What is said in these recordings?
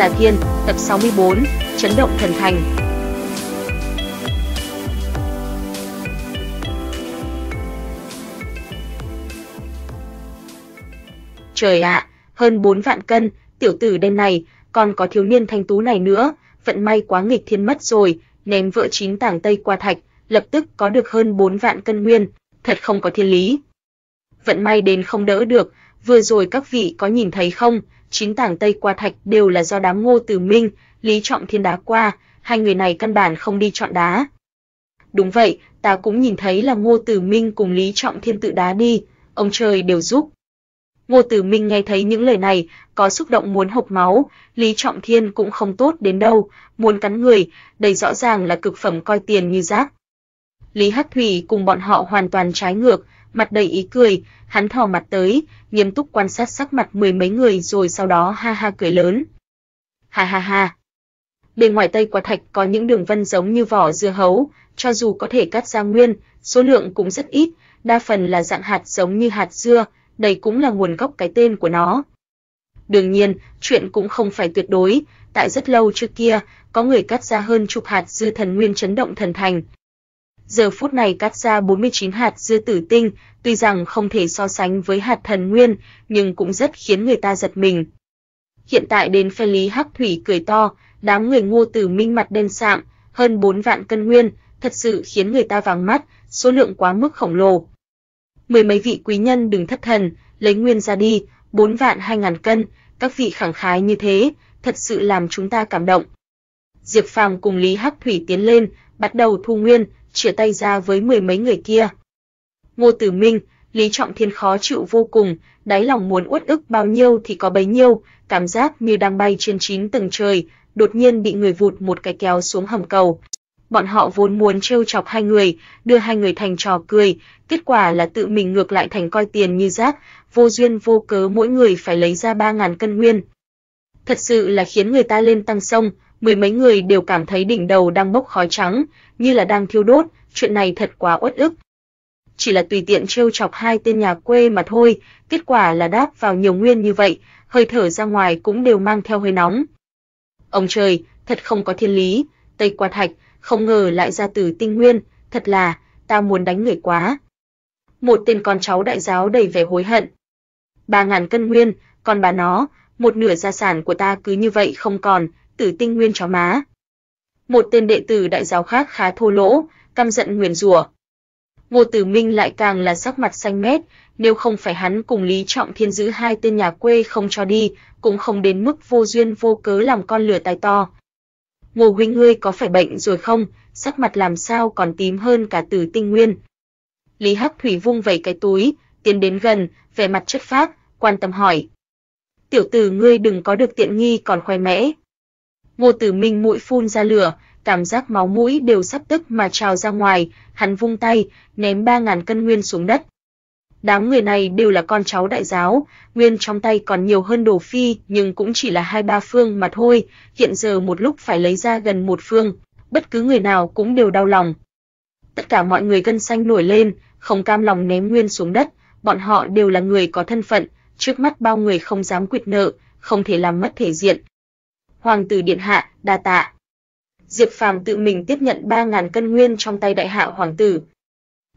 Giả Thiên, tập 64, Chấn động thần thành. Trời ạ, à, hơn 4 vạn cân, tiểu tử đêm này, còn có thiếu niên thanh tú này nữa, vận may quá nghịch thiên mất rồi, ném vợ chín tảng tây qua thạch, lập tức có được hơn 4 vạn cân nguyên, thật không có thiên lý. Vận may đến không đỡ được, vừa rồi các vị có nhìn thấy không, chín tảng Tây qua thạch đều là do đám Ngô Tử Minh, Lý Trọng Thiên đá qua, hai người này căn bản không đi chọn đá. Đúng vậy, ta cũng nhìn thấy là Ngô Tử Minh cùng Lý Trọng Thiên tự đá đi, ông trời đều giúp. Ngô Tử Minh nghe thấy những lời này, có xúc động muốn hộc máu, Lý Trọng Thiên cũng không tốt đến đâu, muốn cắn người, đây rõ ràng là cực phẩm coi tiền như rác. Lý Hắc Thủy cùng bọn họ hoàn toàn trái ngược, mặt đầy ý cười, hắn thò mặt tới, nghiêm túc quan sát sắc mặt mười mấy người rồi sau đó ha ha cười lớn. Ha ha ha. Bên ngoài tây quả thạch có những đường vân giống như vỏ dưa hấu, cho dù có thể cắt ra nguyên, số lượng cũng rất ít, đa phần là dạng hạt giống như hạt dưa, đây cũng là nguồn gốc cái tên của nó. Đương nhiên, chuyện cũng không phải tuyệt đối, tại rất lâu trước kia, có người cắt ra hơn chục hạt dưa thần nguyên chấn động thần thành, giờ phút này cắt ra 49 hạt dưa tử tinh, tuy rằng không thể so sánh với hạt thần nguyên, nhưng cũng rất khiến người ta giật mình. Hiện tại đến phe Lý Hắc Thủy cười to, đám người Ngô Tử Minh mặt đen sạm, hơn 4 vạn cân nguyên, thật sự khiến người ta vàng mắt, số lượng quá mức khổng lồ. Mười mấy vị quý nhân đừng thất thần, lấy nguyên ra đi, 4 vạn ngàn cân, các vị khẳng khái như thế, thật sự làm chúng ta cảm động. Diệp Phàm cùng Lý Hắc Thủy tiến lên, bắt đầu thu nguyên, chia tay ra với mười mấy người kia. Ngô Tử Minh, Lý Trọng Thiên khó chịu vô cùng, đáy lòng muốn uất ức bao nhiêu thì có bấy nhiêu, cảm giác như đang bay trên chín tầng trời, đột nhiên bị người vụt một cái kéo xuống hầm cầu. Bọn họ vốn muốn trêu chọc hai người, đưa hai người thành trò cười, kết quả là tự mình ngược lại thành coi tiền như rác, vô duyên vô cớ mỗi người phải lấy ra 3000 cân nguyên. Thật sự là khiến người ta lên tăng sông, mười mấy người đều cảm thấy đỉnh đầu đang bốc khói trắng, như là đang thiêu đốt, chuyện này thật quá uất ức. Chỉ là tùy tiện trêu chọc hai tên nhà quê mà thôi, kết quả là đáp vào nhiều nguyên như vậy, hơi thở ra ngoài cũng đều mang theo hơi nóng. Ông trời, thật không có thiên lý, Tây Qua Thạch, không ngờ lại ra từ tinh nguyên, thật là, ta muốn đánh người quá. Một tên con cháu đại giáo đầy vẻ hối hận. Ba ngàn cân nguyên, còn bà nó, một nửa gia sản của ta cứ như vậy không còn, tử tinh nguyên chó má. Một tên đệ tử đại giáo khác khá thô lỗ, căm giận nguyền rủa. Ngô Tử Minh lại càng là sắc mặt xanh mét, nếu không phải hắn cùng Lý Trọng Thiên giữ hai tên nhà quê không cho đi, cũng không đến mức vô duyên vô cớ làm con lửa tai to. Ngô huynh ngươi có phải bệnh rồi không? Sắc mặt làm sao còn tím hơn cả Tử Tinh Nguyên. Lý Hắc Thủy vung vẩy cái túi, tiến đến gần, vẻ mặt chất phác, quan tâm hỏi: "Tiểu tử ngươi đừng có được tiện nghi còn khoe mẽ, Ngô Tử Minh mũi phun ra lửa, cảm giác máu mũi đều sắp tức mà trào ra ngoài, hắn vung tay, ném 3000 cân nguyên xuống đất. Đám người này đều là con cháu đại giáo, nguyên trong tay còn nhiều hơn Đồ Phi, nhưng cũng chỉ là hai ba phương mà thôi, hiện giờ một lúc phải lấy ra gần một phương, bất cứ người nào cũng đều đau lòng. Tất cả mọi người gân xanh nổi lên, không cam lòng ném nguyên xuống đất, bọn họ đều là người có thân phận, trước mắt bao người không dám quyệt nợ, không thể làm mất thể diện, hoàng tử điện hạ, đa tạ. Diệp Phàm tự mình tiếp nhận 3000 cân nguyên trong tay đại hạ hoàng tử.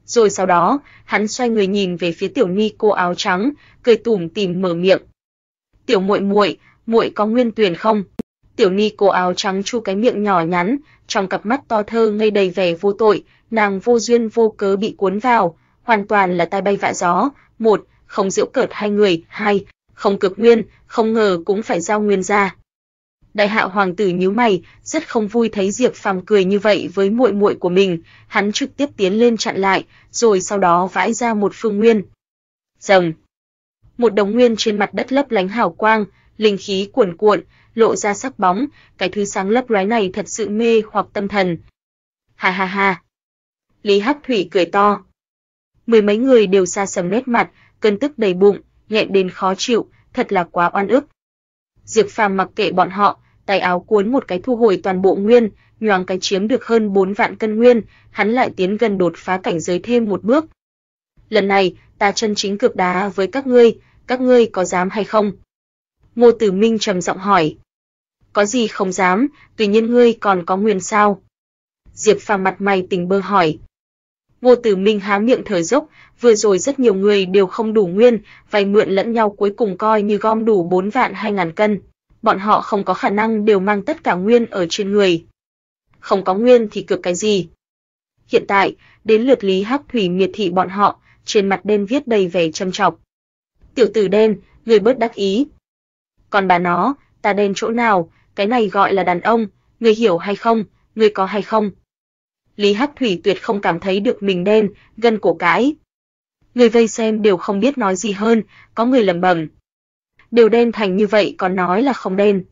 Rồi sau đó, hắn xoay người nhìn về phía tiểu ni cô áo trắng, cười tủm tỉm mở miệng. "Tiểu muội muội, muội có nguyên tuyển không?" Tiểu ni cô áo trắng chu cái miệng nhỏ nhắn, trong cặp mắt to thơ ngây đầy vẻ vô tội, nàng vô duyên vô cớ bị cuốn vào, hoàn toàn là tai bay vạ gió. Một, không giễu cợt hai người, hai, không cực nguyên, không ngờ cũng phải giao nguyên ra. Đại hạ hoàng tử nhíu mày, rất không vui thấy Diệp Phàm cười như vậy với muội muội của mình, hắn trực tiếp tiến lên chặn lại, rồi sau đó vãi ra một phương nguyên. Rồng. Một đống nguyên trên mặt đất lấp lánh hào quang, linh khí cuồn cuộn, lộ ra sắc bóng, cái thứ sáng lấp lóe này thật sự mê hoặc tâm thần. Ha ha ha. Lý Hắc Thủy cười to. Mười mấy người đều sa sầm nét mặt, cơn tức đầy bụng, nghẹn đến khó chịu, thật là quá oan ức. Diệp Phàm mặc kệ bọn họ, tay áo cuốn một cái thu hồi toàn bộ nguyên, nhoáng cái chiếm được hơn 4 vạn cân nguyên, hắn lại tiến gần đột phá cảnh giới thêm một bước. Lần này, ta chân chính cược đá với các ngươi, các ngươi có dám hay không? Ngô Tử Minh trầm giọng hỏi. Có gì không dám, tuy nhiên ngươi còn có nguyên sao? Diệp Phàm mặt mày tỉnh bơ hỏi. Ngô Tử Minh há miệng thở dốc, vừa rồi rất nhiều người đều không đủ nguyên, vay mượn lẫn nhau cuối cùng coi như gom đủ 4 vạn ngàn cân. Bọn họ không có khả năng đều mang tất cả nguyên ở trên người. Không có nguyên thì cược cái gì? Hiện tại, đến lượt Lý Hắc Thủy miệt thị bọn họ, trên mặt đen viết đầy vẻ châm chọc. Tiểu tử đen, người bớt đắc ý. Còn bà nó, ta đen chỗ nào, cái này gọi là đàn ông, người hiểu hay không, người có hay không, Lý Hắc Thủy tuyệt không cảm thấy được mình đen, gần cổ cãi. Người vây xem đều không biết nói gì hơn, có người lẩm bẩm. Đều đen thành như vậy còn nói là không đen.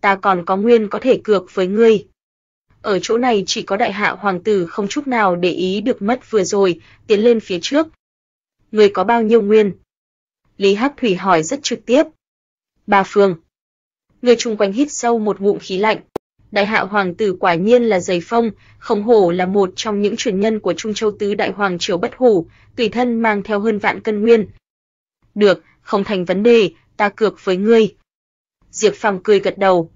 Ta còn có nguyên có thể cược với ngươi. Ở chỗ này chỉ có đại hạ hoàng tử không chút nào để ý được mất vừa rồi, tiến lên phía trước. Ngươi có bao nhiêu nguyên? Lý Hắc Thủy hỏi rất trực tiếp. Ba Phương. Người chung quanh hít sâu một ngụm khí lạnh đại hạ hoàng tử quả nhiên là giày phong, không hổ là một trong những truyền nhân của Trung Châu tứ đại hoàng triều bất hủ, tùy thân mang theo hơn vạn cân nguyên. Được, không thành vấn đề, ta cược với ngươi. Diệp Phàm cười gật đầu.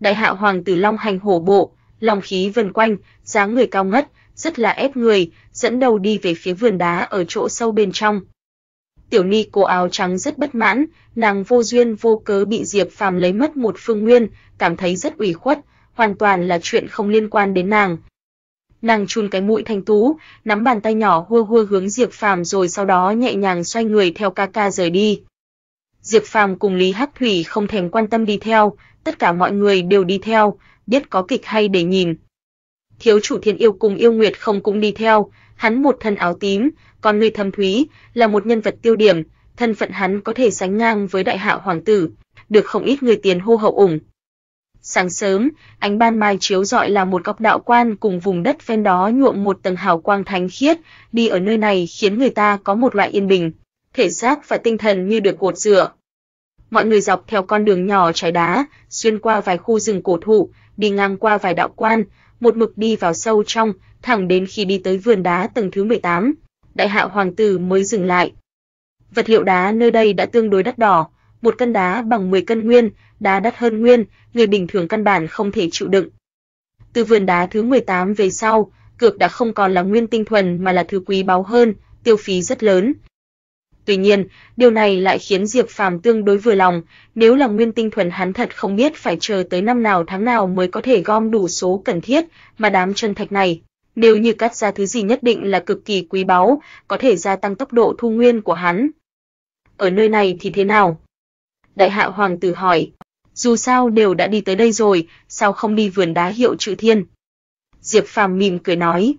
Đại hạ hoàng tử long hành hổ bộ, long khí vần quanh, dáng người cao ngất, rất là ép người, dẫn đầu đi về phía vườn đá ở chỗ sâu bên trong. Tiểu Ni cô áo trắng rất bất mãn, nàng vô duyên vô cớ bị Diệp Phàm lấy mất một phương nguyên, cảm thấy rất ủy khuất, hoàn toàn là chuyện không liên quan đến nàng. Nàng chun cái mũi thanh tú, nắm bàn tay nhỏ hua hua hướng Diệp Phàm rồi sau đó nhẹ nhàng xoay người theo ca ca rời đi. Diệp Phàm cùng Lý Hắc Thủy không thèm quan tâm đi theo, tất cả mọi người đều đi theo, biết có kịch hay để nhìn. Thiếu chủ Thiên Yêu cùng Yêu Nguyệt không cũng đi theo, Hắn một thân áo tím, con người thâm thúy, là một nhân vật tiêu điểm, thân phận hắn có thể sánh ngang với đại hạo hoàng tử, được không ít người tiền hô hậu ủng. Sáng sớm, ánh ban mai chiếu rọi là một góc đạo quan cùng vùng đất ven đó nhuộm một tầng hào quang thánh khiết, đi ở nơi này khiến người ta có một loại yên bình, thể xác và tinh thần như được cột dựa. Mọi người dọc theo con đường nhỏ trái đá, xuyên qua vài khu rừng cổ thụ, đi ngang qua vài đạo quan, một mực đi vào sâu trong, thẳng đến khi đi tới vườn đá tầng thứ 18, đại hạ hoàng tử mới dừng lại. Vật liệu đá nơi đây đã tương đối đắt đỏ, một cân đá bằng 10 cân nguyên, đá đắt hơn nguyên, người bình thường căn bản không thể chịu đựng. Từ vườn đá thứ 18 về sau, cược đã không còn là nguyên tinh thuần mà là thứ quý báu hơn, tiêu phí rất lớn. Tuy nhiên, điều này lại khiến Diệp Phàm tương đối vừa lòng, nếu là nguyên tinh thuần hắn thật không biết phải chờ tới năm nào tháng nào mới có thể gom đủ số cần thiết mà đám chân thạch này nếu như cắt ra thứ gì nhất định là cực kỳ quý báu, có thể gia tăng tốc độ thu nguyên của hắn. Ở nơi này thì thế nào? Đại hạ hoàng tử hỏi, dù sao đều đã đi tới đây rồi, sao không đi vườn đá hiệu chữ thiên? Diệp Phàm mỉm cười nói.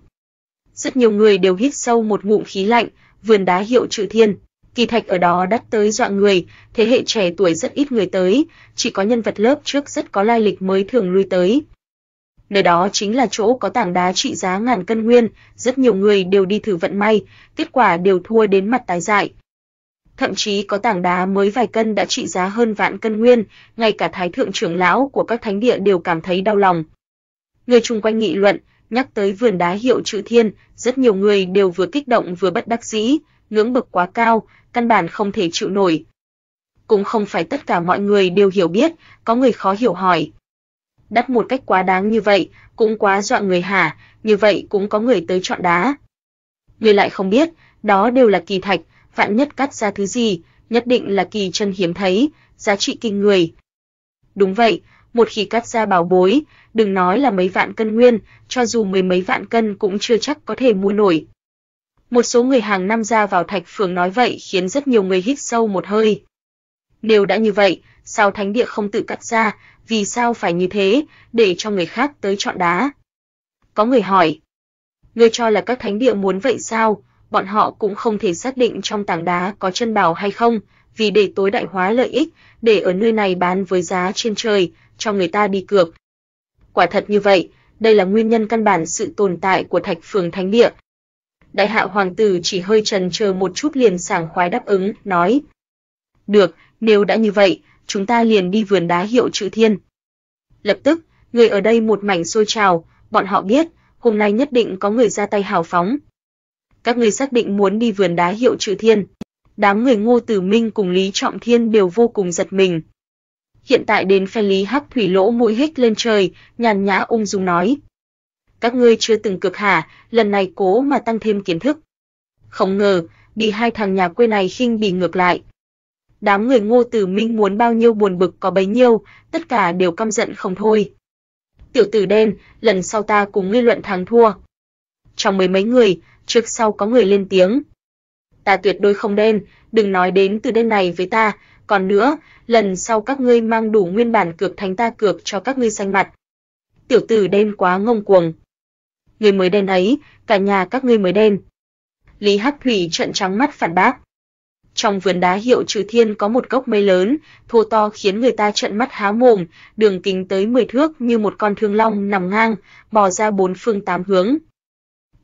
Rất nhiều người đều hít sâu một ngụm khí lạnh, vườn đá hiệu chữ thiên. Kỳ thạch ở đó đắt tới dọa người, thế hệ trẻ tuổi rất ít người tới, chỉ có nhân vật lớp trước rất có lai lịch mới thường lui tới, Nơi đó chính là chỗ có tảng đá trị giá ngàn cân nguyên, rất nhiều người đều đi thử vận may, kết quả đều thua đến mặt tái dại. Thậm chí có tảng đá mới vài cân đã trị giá hơn vạn cân nguyên, ngay cả thái thượng trưởng lão của các thánh địa đều cảm thấy đau lòng. Người chung quanh nghị luận, nhắc tới vườn đá hiệu chữ thiên, rất nhiều người đều vừa kích động vừa bất đắc dĩ, ngưỡng bực quá cao, căn bản không thể chịu nổi. Cũng không phải tất cả mọi người đều hiểu biết, có người khó hiểu hỏi, đắt một cách quá đáng như vậy, cũng quá dọa người hả, như vậy cũng có người tới chọn đá. Người lại không biết, đó đều là kỳ thạch, vạn nhất cắt ra thứ gì, nhất định là kỳ chân hiếm thấy, giá trị kinh người. Đúng vậy, một khi cắt ra bảo bối, đừng nói là mấy vạn cân nguyên, cho dù mười mấy vạn cân cũng chưa chắc có thể mua nổi. Một số người hàng năm ra vào thạch phường nói vậy khiến rất nhiều người hít sâu một hơi. Nếu đã như vậy, sao thánh địa không tự cắt ra, vì sao phải như thế, để cho người khác tới chọn đá. Có người hỏi, người cho là các thánh địa muốn vậy sao, bọn họ cũng không thể xác định trong tảng đá có chân bảo hay không, vì để tối đại hóa lợi ích, để ở nơi này bán với giá trên trời, cho người ta đi cược. Quả thật như vậy, đây là nguyên nhân căn bản sự tồn tại của Thạch Phường Thánh Địa. Đại hạ hoàng tử chỉ hơi chần chờ một chút liền sảng khoái đáp ứng, nói: "Được, nếu đã như vậy, chúng ta liền đi vườn đá hiệu Chữ Thiên. Lập tức, người ở đây một mảnh sôi trào, bọn họ biết, hôm nay nhất định có người ra tay hào phóng. Các người xác định muốn đi vườn đá hiệu Chữ Thiên. Đám người Ngô Tử Minh cùng Lý Trọng Thiên đều vô cùng giật mình. Hiện tại đến phe Lý Hắc Thủy Lỗ mũi hích lên trời, nhàn nhã ung dung nói: "Các ngươi chưa từng cực hả, lần này cố mà tăng thêm kiến thức." Không ngờ, bị hai thằng nhà quê này khinh bỉ ngược lại đám người Ngô Tử Minh muốn bao nhiêu buồn bực có bấy nhiêu, tất cả đều căm giận không thôi. Tiểu tử đen, lần sau ta cùng ngươi luận thắng thua. Trong mấy mấy người, trước sau có người lên tiếng. Ta tuyệt đối không đen, đừng nói đến từ đen này với ta, còn nữa, lần sau các ngươi mang đủ nguyên bản cược thánh ta cược cho các ngươi xanh mặt. Tiểu tử đen quá ngông cuồng. Người mới đen ấy, cả nhà các ngươi mới đen. Lý Hắc Thủy trợn trắng mắt phản bác. Trong vườn đá hiệu Trừ Thiên có một gốc mây lớn, thô to khiến người ta trợn mắt há mồm, đường kính tới 10 thước như một con thương long nằm ngang, bò ra bốn phương tám hướng.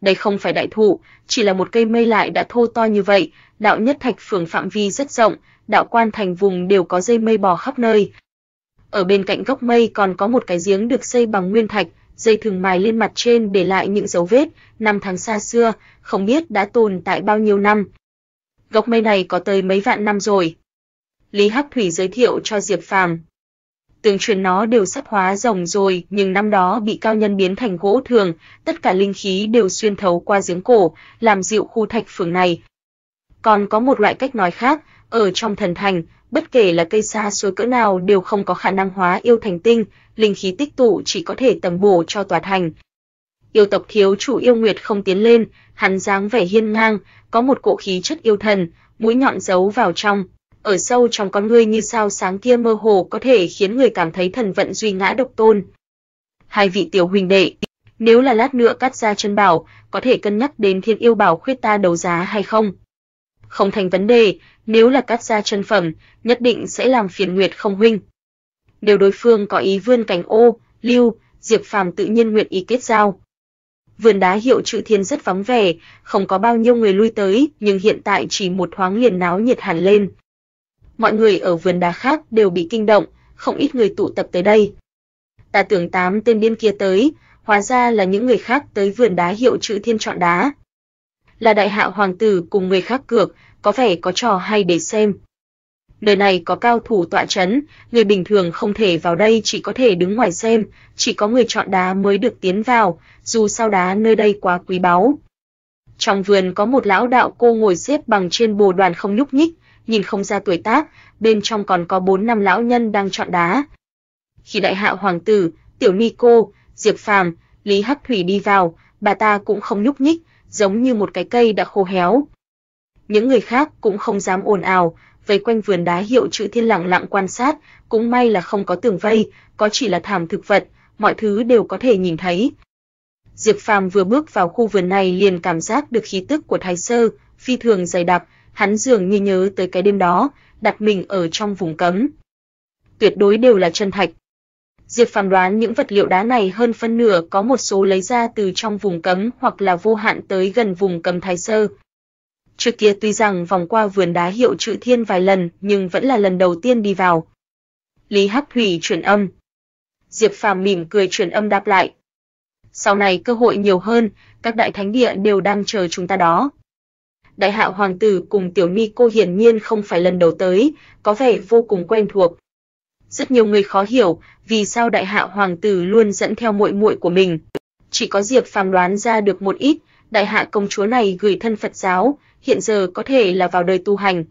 Đây không phải đại thụ, chỉ là một cây mây lại đã thô to như vậy, đạo nhất thạch phường phạm vi rất rộng, đạo quan thành vùng đều có dây mây bò khắp nơi. Ở bên cạnh gốc mây còn có một cái giếng được xây bằng nguyên thạch, dây thường mài lên mặt trên để lại những dấu vết, năm tháng xa xưa, không biết đã tồn tại bao nhiêu năm gốc mây này có tới mấy vạn năm rồi. Lý Hắc Thủy giới thiệu cho Diệp Phàm. Tường truyền nó đều sắp hóa rồng rồi, nhưng năm đó bị cao nhân biến thành gỗ thường, tất cả linh khí đều xuyên thấu qua giếng cổ, làm dịu khu thạch phường này. Còn có một loại cách nói khác, ở trong thần thành, bất kể là cây xa suối cỡ nào đều không có khả năng hóa yêu thành tinh, linh khí tích tụ chỉ có thể tầm bổ cho tòa thành, Yêu tộc thiếu chủ Yêu Nguyệt không tiến lên, hắn dáng vẻ hiên ngang, có một cỗ khí chất yêu thần, mũi nhọn giấu vào trong, ở sâu trong con ngươi như sao sáng kia mơ hồ có thể khiến người cảm thấy thần vận duy ngã độc tôn. Hai vị tiểu huynh đệ, nếu là lát nữa cắt ra chân bảo, có thể cân nhắc đến Thiên Yêu Bảo khuyết ta đấu giá hay không? Không thành vấn đề, nếu là cắt ra chân phẩm, nhất định sẽ làm phiền Nguyệt không huynh. Nếu đối phương có ý vươn cánh ô, Lưu, Diệp Phàm tự nhiên nguyện ý kết giao vườn đá hiệu chữ thiên rất vắng vẻ, không có bao nhiêu người lui tới, nhưng hiện tại chỉ một thoáng liền náo nhiệt hẳn lên. Mọi người ở vườn đá khác đều bị kinh động, không ít người tụ tập tới đây. Ta tưởng tám tên điên kia tới, hóa ra là những người khác tới vườn đá hiệu chữ thiên chọn đá. Là đại hạ hoàng tử cùng người khác cược, có vẻ có trò hay để xem. Nơi này có cao thủ tọa chấn, người bình thường không thể vào đây chỉ có thể đứng ngoài xem, chỉ có người chọn đá mới được tiến vào, dù sao đá nơi đây quá quý báu. Trong vườn có một lão đạo cô ngồi xếp bằng trên bồ đoàn không nhúc nhích, nhìn không ra tuổi tác, bên trong còn có bốn năm lão nhân đang chọn đá. Khi đại hạ hoàng tử, tiểu ni cô, Diệp Phàm, Lý Hắc Thủy đi vào, bà ta cũng không nhúc nhích, giống như một cái cây đã khô héo. Những người khác cũng không dám ồn ào, vây quanh vườn đá hiệu chữ thiên lặng lặng quan sát, cũng may là không có tường vây, có chỉ là thảm thực vật, mọi thứ đều có thể nhìn thấy. Diệp Phàm vừa bước vào khu vườn này liền cảm giác được khí tức của Thái Sơ, phi thường dày đặc, hắn dường như nhớ tới cái đêm đó, đặt mình ở trong vùng cấm. Tuyệt đối đều là chân thạch. Diệp Phàm đoán những vật liệu đá này hơn phân nửa có một số lấy ra từ trong vùng cấm hoặc là vô hạn tới gần vùng cấm Thái Sơ, trước kia tuy rằng vòng qua vườn đá hiệu chữ thiên vài lần, nhưng vẫn là lần đầu tiên đi vào. Lý Hắc Thủy truyền âm. Diệp Phàm mỉm cười truyền âm đáp lại. Sau này cơ hội nhiều hơn, các đại thánh địa đều đang chờ chúng ta đó. Đại hạ hoàng tử cùng tiểu Mi cô hiển nhiên không phải lần đầu tới, có vẻ vô cùng quen thuộc. Rất nhiều người khó hiểu, vì sao đại hạ hoàng tử luôn dẫn theo muội muội của mình. Chỉ có Diệp Phàm đoán ra được một ít, đại hạ công chúa này gửi thân Phật giáo, hiện giờ có thể là vào đời tu hành.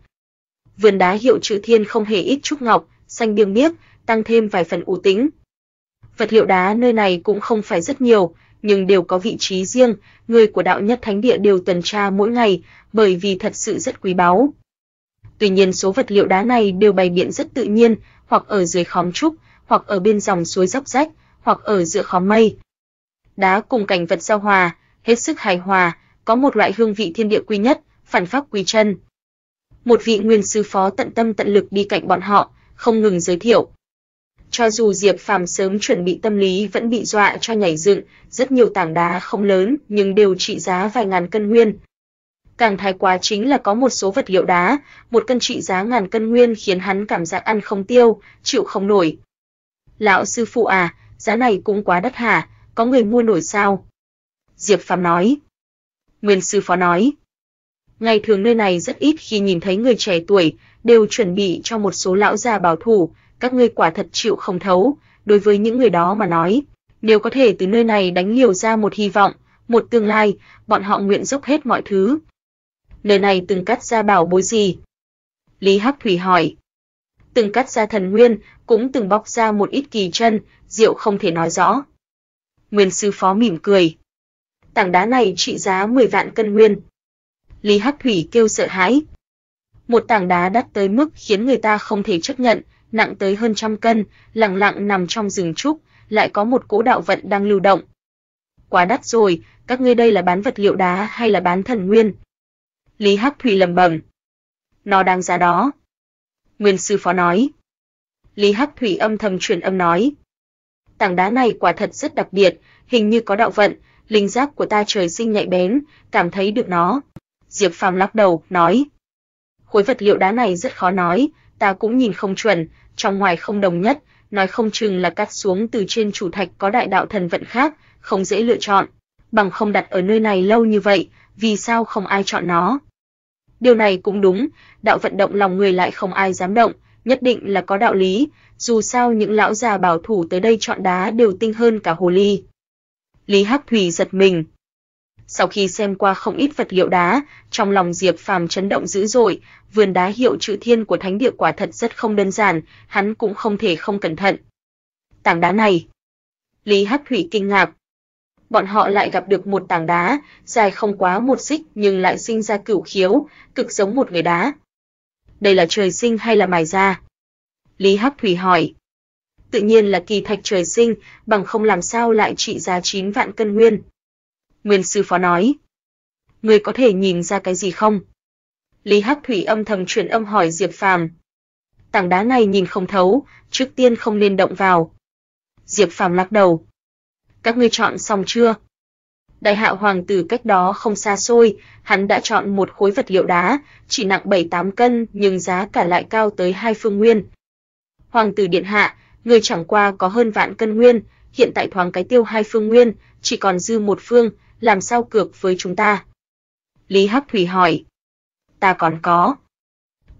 Vườn đá hiệu chữ thiên không hề ít trúc ngọc, xanh biêng biếc, tăng thêm vài phần u tĩnh. Vật liệu đá nơi này cũng không phải rất nhiều, nhưng đều có vị trí riêng, người của đạo nhất thánh địa đều tuần tra mỗi ngày, bởi vì thật sự rất quý báu. Tuy nhiên số vật liệu đá này đều bày biện rất tự nhiên, hoặc ở dưới khóm trúc, hoặc ở bên dòng suối dốc rách, hoặc ở giữa khóm mây. Đá cùng cảnh vật giao hòa, hết sức hài hòa, có một loại hương vị thiên địa quy nhất, phản pháp quy chân. Một vị nguyên sư phó tận tâm tận lực đi cạnh bọn họ, không ngừng giới thiệu. Cho dù Diệp Phàm sớm chuẩn bị tâm lý vẫn bị dọa cho nhảy dựng, rất nhiều tảng đá không lớn nhưng đều trị giá vài ngàn cân nguyên. Càng thái quá chính là có một số vật liệu đá, một cân trị giá ngàn cân nguyên khiến hắn cảm giác ăn không tiêu, chịu không nổi. Lão sư phụ à, giá này cũng quá đắt hả, có người mua nổi sao? Diệp Phàm nói. Nguyên sư phó nói. Ngày thường nơi này rất ít khi nhìn thấy người trẻ tuổi, đều chuẩn bị cho một số lão già bảo thủ, các ngươi quả thật chịu không thấu, đối với những người đó mà nói, nếu có thể từ nơi này đánh liều ra một hy vọng, một tương lai, bọn họ nguyện dốc hết mọi thứ. Nơi này từng cắt ra bảo bối gì? Lý Hắc Thủy hỏi. Từng cắt ra thần nguyên, cũng từng bóc ra một ít kỳ chân, Diệu không thể nói rõ. Nguyên sư phó mỉm cười. Tảng đá này trị giá 10 vạn cân nguyên. Lý Hắc Thủy kêu sợ hãi. Một tảng đá đắt tới mức khiến người ta không thể chấp nhận, nặng tới hơn trăm cân, lặng lặng nằm trong rừng trúc, lại có một cỗ đạo vận đang lưu động. Quá đắt rồi, các ngươi đây là bán vật liệu đá hay là bán thần nguyên? Lý Hắc Thủy lầm bẩm. Nó đang giá đó. Nguyên sư phó nói. Lý Hắc Thủy âm thầm truyền âm nói. Tảng đá này quả thật rất đặc biệt, hình như có đạo vận, linh giác của ta trời sinh nhạy bén, cảm thấy được nó, Diệp Phàm lắc đầu, nói: "Khối vật liệu đá này rất khó nói, ta cũng nhìn không chuẩn, trong ngoài không đồng nhất, nói không chừng là cắt xuống từ trên chủ thạch có đại đạo thần vận khác, không dễ lựa chọn, bằng không đặt ở nơi này lâu như vậy, vì sao không ai chọn nó?" Điều này cũng đúng, đạo vận động lòng người lại không ai dám động, nhất định là có đạo lý, dù sao những lão già bảo thủ tới đây chọn đá đều tinh hơn cả hồ ly. Lý Hắc Thủy giật mình, sau khi xem qua không ít vật liệu đá, trong lòng Diệp Phàm chấn động dữ dội, vườn đá hiệu chữ thiên của thánh địa quả thật rất không đơn giản, hắn cũng không thể không cẩn thận. Tảng đá này. Lý Hắc Thủy kinh ngạc. Bọn họ lại gặp được một tảng đá, dài không quá một xích nhưng lại sinh ra cửu khiếu, cực giống một người đá. Đây là trời sinh hay là mài ra? Lý Hắc Thủy hỏi. Tự nhiên là kỳ thạch trời sinh, bằng không làm sao lại trị giá 9 vạn cân nguyên. Nguyên sư phó nói. Ngươi có thể nhìn ra cái gì không? Lý Hắc Thủy âm thầm truyền âm hỏi Diệp Phàm. Tảng đá này nhìn không thấu, trước tiên không nên động vào. Diệp Phàm lắc đầu. Các ngươi chọn xong chưa? Đại hạ hoàng tử cách đó không xa xôi, hắn đã chọn một khối vật liệu đá, chỉ nặng 7-8 cân nhưng giá cả lại cao tới hai phương nguyên. Hoàng tử điện hạ, người chẳng qua có hơn vạn cân nguyên, hiện tại thoáng cái tiêu hai phương nguyên, chỉ còn dư một phương, làm sao cược với chúng ta? Lý Hắc Thủy hỏi. Ta còn có.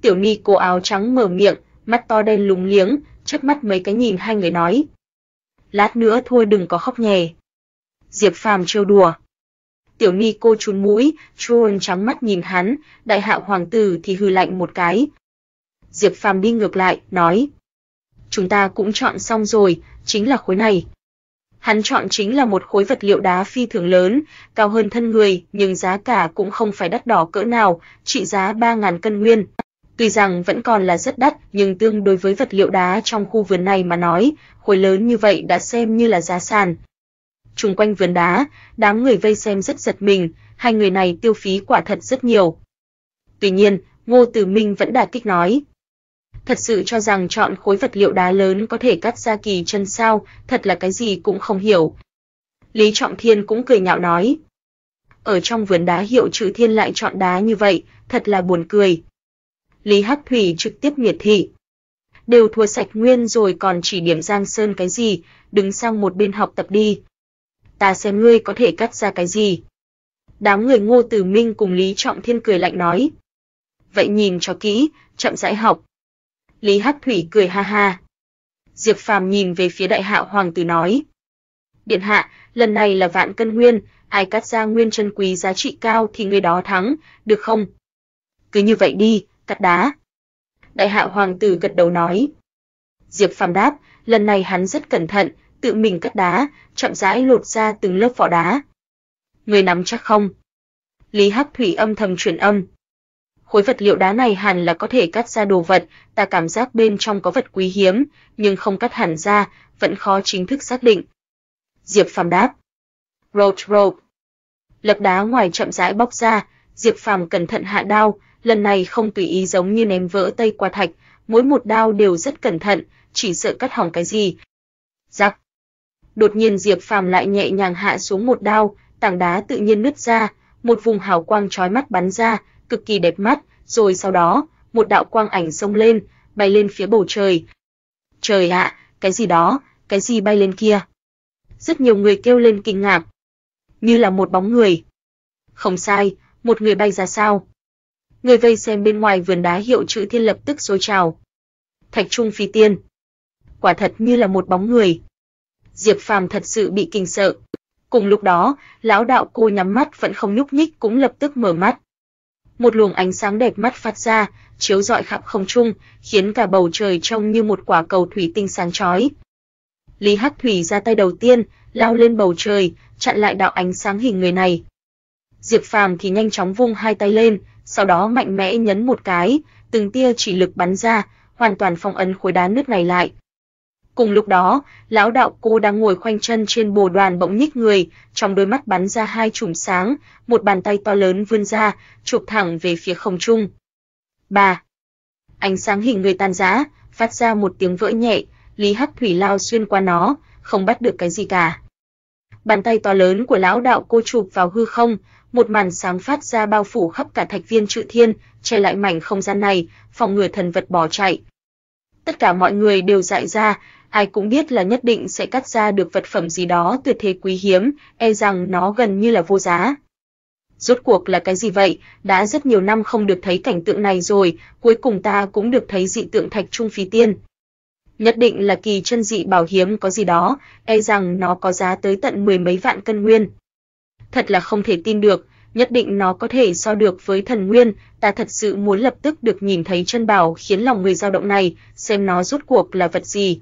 Tiểu Ni cô áo trắng mở miệng, mắt to đen lúng liếng, chớp mắt mấy cái nhìn hai người nói. Lát nữa thôi đừng có khóc nhè. Diệp Phàm trêu đùa. Tiểu Ni cô trún mũi, trôn trắng mắt nhìn hắn, đại hạ hoàng tử thì hừ lạnh một cái. Diệp Phàm đi ngược lại, nói: "Chúng ta cũng chọn xong rồi, chính là khối này." Hắn chọn chính là một khối vật liệu đá phi thường lớn, cao hơn thân người, nhưng giá cả cũng không phải đắt đỏ cỡ nào, trị giá 3000 cân nguyên. Tuy rằng vẫn còn là rất đắt, nhưng tương đối với vật liệu đá trong khu vườn này mà nói, khối lớn như vậy đã xem như là giá sàn. Trung quanh vườn đá, đám người vây xem rất giật mình, hai người này tiêu phí quả thật rất nhiều. Tuy nhiên, Ngô Tử Minh vẫn đà kích nói, thật sự cho rằng chọn khối vật liệu đá lớn có thể cắt ra kỳ chân sao, thật là cái gì cũng không hiểu. Lý Trọng Thiên cũng cười nhạo nói. Ở trong vườn đá hiệu chữ thiên lại chọn đá như vậy, thật là buồn cười. Lý Hắc Thủy trực tiếp miệt thị. Đều thua sạch nguyên rồi còn chỉ điểm Giang Sơn cái gì, đứng sang một bên học tập đi. Ta xem ngươi có thể cắt ra cái gì. Đám người Ngô Tử Minh cùng Lý Trọng Thiên cười lạnh nói. Vậy nhìn cho kỹ, chậm rãi học. Lý Hắc Thủy cười ha ha. Diệp Phàm nhìn về phía Đại Hạo hoàng tử nói: "Điện hạ, lần này là vạn cân nguyên, ai cắt ra nguyên chân quý giá trị cao thì người đó thắng, được không?" "Cứ như vậy đi, cắt đá." Đại Hạo hoàng tử gật đầu nói. Diệp Phàm đáp, lần này hắn rất cẩn thận, tự mình cắt đá, chậm rãi lột ra từng lớp vỏ đá. Ngươi nắm chắc không? Lý Hắc Thủy âm thầm truyền âm khối vật liệu đá này hẳn là có thể cắt ra đồ vật, ta cảm giác bên trong có vật quý hiếm, nhưng không cắt hẳn ra, vẫn khó chính thức xác định. Diệp Phàm đáp. Road rope. Lập đá ngoài chậm rãi bóc ra, Diệp Phàm cẩn thận hạ đao, lần này không tùy ý giống như ném vỡ tây qua thạch, mỗi một đao đều rất cẩn thận, chỉ sợ cắt hỏng cái gì. Rắc. Đột nhiên Diệp Phàm lại nhẹ nhàng hạ xuống một đao, tảng đá tự nhiên nứt ra, một vùng hào quang chói mắt bắn ra, cực kỳ đẹp mắt, rồi sau đó, một đạo quang ảnh xông lên, bay lên phía bầu trời. Trời ạ, cái gì đó, cái gì bay lên kia? Rất nhiều người kêu lên kinh ngạc. Như là một bóng người. Không sai, một người bay ra sao? Người vây xem bên ngoài vườn đá hiệu chữ thiên lập tức xôi trào. Thạch Trung phi tiên. Quả thật như là một bóng người. Diệp Phàm thật sự bị kinh sợ. Cùng lúc đó, lão đạo cô nhắm mắt vẫn không nhúc nhích cũng lập tức mở mắt một luồng ánh sáng đẹp mắt phát ra, chiếu rọi khắp không trung, khiến cả bầu trời trông như một quả cầu thủy tinh sáng chói. Lý Hắc Thủy ra tay đầu tiên, lao lên bầu trời, chặn lại đạo ánh sáng hình người này. Diệp Phàm thì nhanh chóng vung hai tay lên, sau đó mạnh mẽ nhấn một cái, từng tia chỉ lực bắn ra, hoàn toàn phong ấn khối đá nứt này lại. Cùng lúc đó, lão đạo cô đang ngồi khoanh chân trên bồ đoàn bỗng nhích người, trong đôi mắt bắn ra hai chùm sáng, một bàn tay to lớn vươn ra, chụp thẳng về phía không trung. Ba. Ánh sáng hình người tan rã, phát ra một tiếng vỡ nhẹ, Lý Hắc Thủy lao xuyên qua nó, không bắt được cái gì cả. Bàn tay to lớn của lão đạo cô chụp vào hư không, một màn sáng phát ra bao phủ khắp cả thạch viên trụ thiên, che lại mảnh không gian này, phòng ngừa thần vật bỏ chạy. Tất cả mọi người đều dại ra, ai cũng biết là nhất định sẽ cắt ra được vật phẩm gì đó tuyệt thế quý hiếm, e rằng nó gần như là vô giá. Rốt cuộc là cái gì vậy? Đã rất nhiều năm không được thấy cảnh tượng này rồi, cuối cùng ta cũng được thấy dị tượng thạch trung phi tiên. Nhất định là kỳ chân dị bảo hiếm có gì đó, e rằng nó có giá tới tận mười mấy vạn cân nguyên. Thật là không thể tin được, nhất định nó có thể so được với thần nguyên, ta thật sự muốn lập tức được nhìn thấy chân bảo khiến lòng người dao động này, xem nó rốt cuộc là vật gì,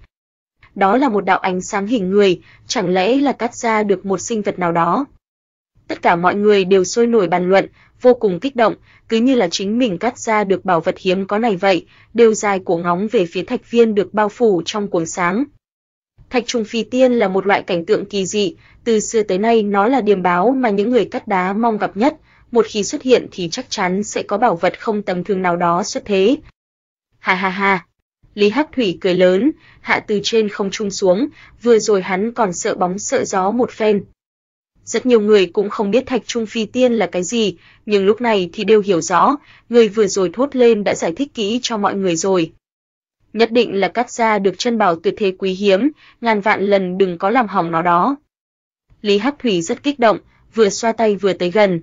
đó là một đạo ánh sáng hình người, chẳng lẽ là cắt ra được một sinh vật nào đó. Tất cả mọi người đều sôi nổi bàn luận, vô cùng kích động, cứ như là chính mình cắt ra được bảo vật hiếm có này vậy, đều dài cuồng ngóng về phía thạch viên được bao phủ trong cuồng sáng. Thạch trùng phi tiên là một loại cảnh tượng kỳ dị, từ xưa tới nay nó là điềm báo mà những người cắt đá mong gặp nhất, một khi xuất hiện thì chắc chắn sẽ có bảo vật không tầm thường nào đó xuất thế. Ha ha ha, Lý Hắc Thủy cười lớn, hạ từ trên không trung xuống, vừa rồi hắn còn sợ bóng sợ gió một phen. Rất nhiều người cũng không biết Thạch Trung Phi Tiên là cái gì, nhưng lúc này thì đều hiểu rõ, người vừa rồi thốt lên đã giải thích kỹ cho mọi người rồi. Nhất định là cắt ra được chân bảo tuyệt thế quý hiếm, ngàn vạn lần đừng có làm hỏng nó đó. Lý Hắc Thủy rất kích động, vừa xoa tay vừa tới gần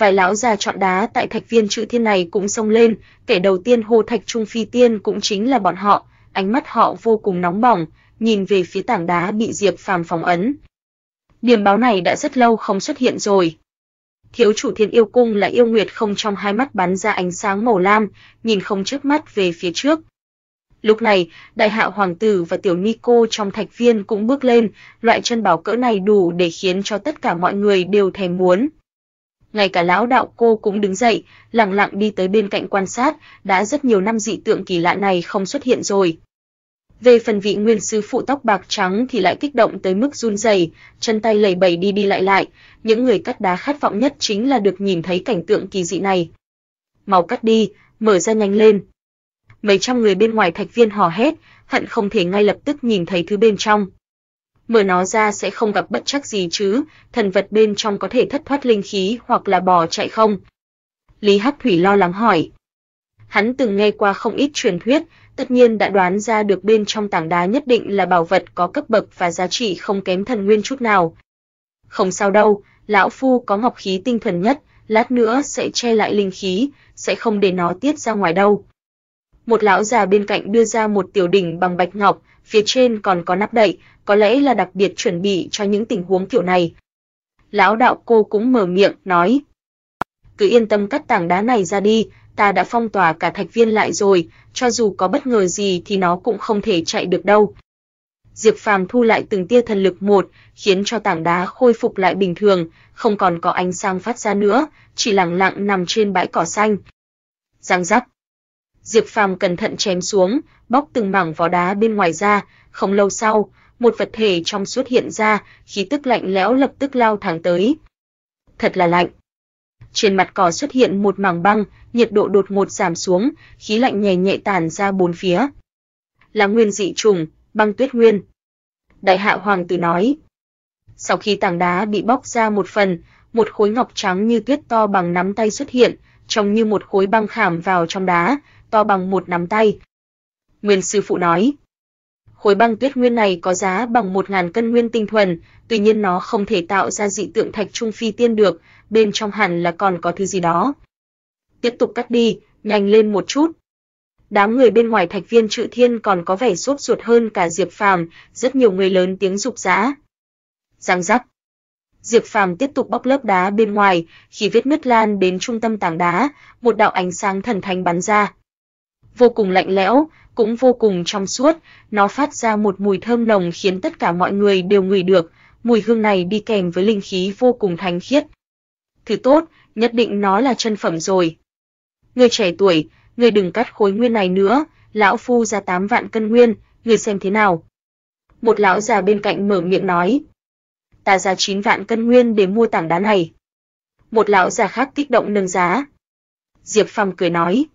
vài lão già chọn đá tại thạch viên chữ thiên này cũng xông lên, kẻ đầu tiên hô thạch trung phi tiên cũng chính là bọn họ, ánh mắt họ vô cùng nóng bỏng, nhìn về phía tảng đá bị Diệp Phàm phóng ấn. Điểm báo này đã rất lâu không xuất hiện rồi. Thiếu chủ Thiên Yêu Cung là yêu nguyệt không trong hai mắt bắn ra ánh sáng màu lam, nhìn không trước mắt về phía trước. Lúc này, đại hạ hoàng tử và tiểu ni cô trong thạch viên cũng bước lên, loại chân bảo cỡ này đủ để khiến cho tất cả mọi người đều thèm muốn ngay cả lão đạo cô cũng đứng dậy, lặng lặng đi tới bên cạnh quan sát, đã rất nhiều năm dị tượng kỳ lạ này không xuất hiện rồi. Về phần vị nguyên sư phụ tóc bạc trắng thì lại kích động tới mức run rẩy, chân tay lẩy bẩy đi đi lại lại, những người cắt đá khát vọng nhất chính là được nhìn thấy cảnh tượng kỳ dị này. Mau cắt đi, mở ra nhanh lên. Mấy trăm người bên ngoài thạch viên hò hét, hận không thể ngay lập tức nhìn thấy thứ bên trong mở nó ra sẽ không gặp bất trắc gì chứ, thần vật bên trong có thể thất thoát linh khí hoặc là bỏ chạy không? Lý Hắc Thủy lo lắng hỏi. Hắn từng nghe qua không ít truyền thuyết, tất nhiên đã đoán ra được bên trong tảng đá nhất định là bảo vật có cấp bậc và giá trị không kém thần nguyên chút nào. Không sao đâu, lão phu có ngọc khí tinh thuần nhất, lát nữa sẽ che lại linh khí, sẽ không để nó tiết ra ngoài đâu. Một lão già bên cạnh đưa ra một tiểu đỉnh bằng bạch ngọc, phía trên còn có nắp đậy, có lẽ là đặc biệt chuẩn bị cho những tình huống kiểu này. Lão đạo cô cũng mở miệng nói: "Cứ yên tâm cắt tảng đá này ra đi, ta đã phong tỏa cả thạch viên lại rồi, cho dù có bất ngờ gì thì nó cũng không thể chạy được đâu." Diệp Phàm thu lại từng tia thần lực một, khiến cho tảng đá khôi phục lại bình thường, không còn có ánh sáng phát ra nữa, chỉ lặng lặng nằm trên bãi cỏ xanh. Giang rắc. Diệp Phàm cẩn thận chém xuống, bóc từng mảng vỏ đá bên ngoài ra, không lâu sau, một vật thể trong suốt hiện ra, khí tức lạnh lẽo lập tức lao thẳng tới. Thật là lạnh. Trên mặt cỏ xuất hiện một mảng băng, nhiệt độ đột ngột giảm xuống, khí lạnh nhẹ nhẹ tản ra bốn phía. Là nguyên dị trùng, băng tuyết nguyên. Đại hạ hoàng tử nói. Sau khi tảng đá bị bóc ra một phần, một khối ngọc trắng như tuyết to bằng nắm tay xuất hiện, trông như một khối băng khảm vào trong đá, to bằng một nắm tay, Nguyên sư phụ nói. Khối băng tuyết nguyên này có giá bằng 1000 cân nguyên tinh thuần, tuy nhiên nó không thể tạo ra dị tượng thạch trung phi tiên được, bên trong hẳn là còn có thứ gì đó. Tiếp tục cắt đi, nhanh lên một chút. Đám người bên ngoài Thạch Viên Trự Thiên còn có vẻ sốt ruột hơn cả Diệp Phàm, rất nhiều người lớn tiếng dục dã. Răng rắc. Diệp Phàm tiếp tục bóc lớp đá bên ngoài, khi vết nứt lan đến trung tâm tảng đá, một đạo ánh sáng thần thánh bắn ra, vô cùng lạnh lẽo, cũng vô cùng trong suốt, nó phát ra một mùi thơm nồng khiến tất cả mọi người đều ngửi được, mùi hương này đi kèm với linh khí vô cùng thánh khiết. Thứ tốt, nhất định nó là chân phẩm rồi. Người trẻ tuổi, người đừng cắt khối nguyên này nữa, lão phu ra 8 vạn cân nguyên, người xem thế nào? Một lão già bên cạnh mở miệng nói. Ta ra 9 vạn cân nguyên để mua tảng đá này. Một lão già khác kích động nâng giá. Diệp Phàm cười nói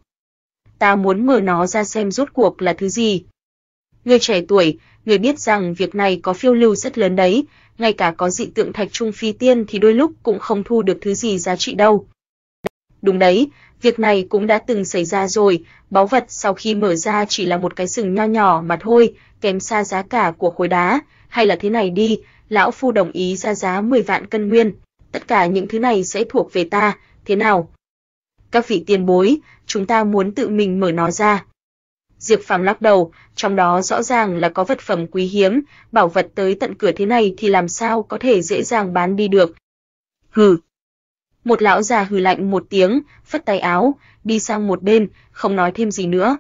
ta muốn mở nó ra xem rốt cuộc là thứ gì. Người trẻ tuổi, người biết rằng việc này có phiêu lưu rất lớn đấy, ngay cả có dị tượng thạch trung phi tiên thì đôi lúc cũng không thu được thứ gì giá trị đâu. Đúng đấy, việc này cũng đã từng xảy ra rồi, báu vật sau khi mở ra chỉ là một cái sừng nho nhỏ mà thôi, kém xa giá cả của khối đá, hay là thế này đi, lão phu đồng ý ra giá 10 vạn cân nguyên, tất cả những thứ này sẽ thuộc về ta, thế nào? Các vị tiền bối, chúng ta muốn tự mình mở nó ra. Diệp Phàm lắc đầu, trong đó rõ ràng là có vật phẩm quý hiếm, bảo vật tới tận cửa thế này thì làm sao có thể dễ dàng bán đi được. Hừ. Một lão già hừ lạnh một tiếng, phất tay áo, đi sang một bên, không nói thêm gì nữa.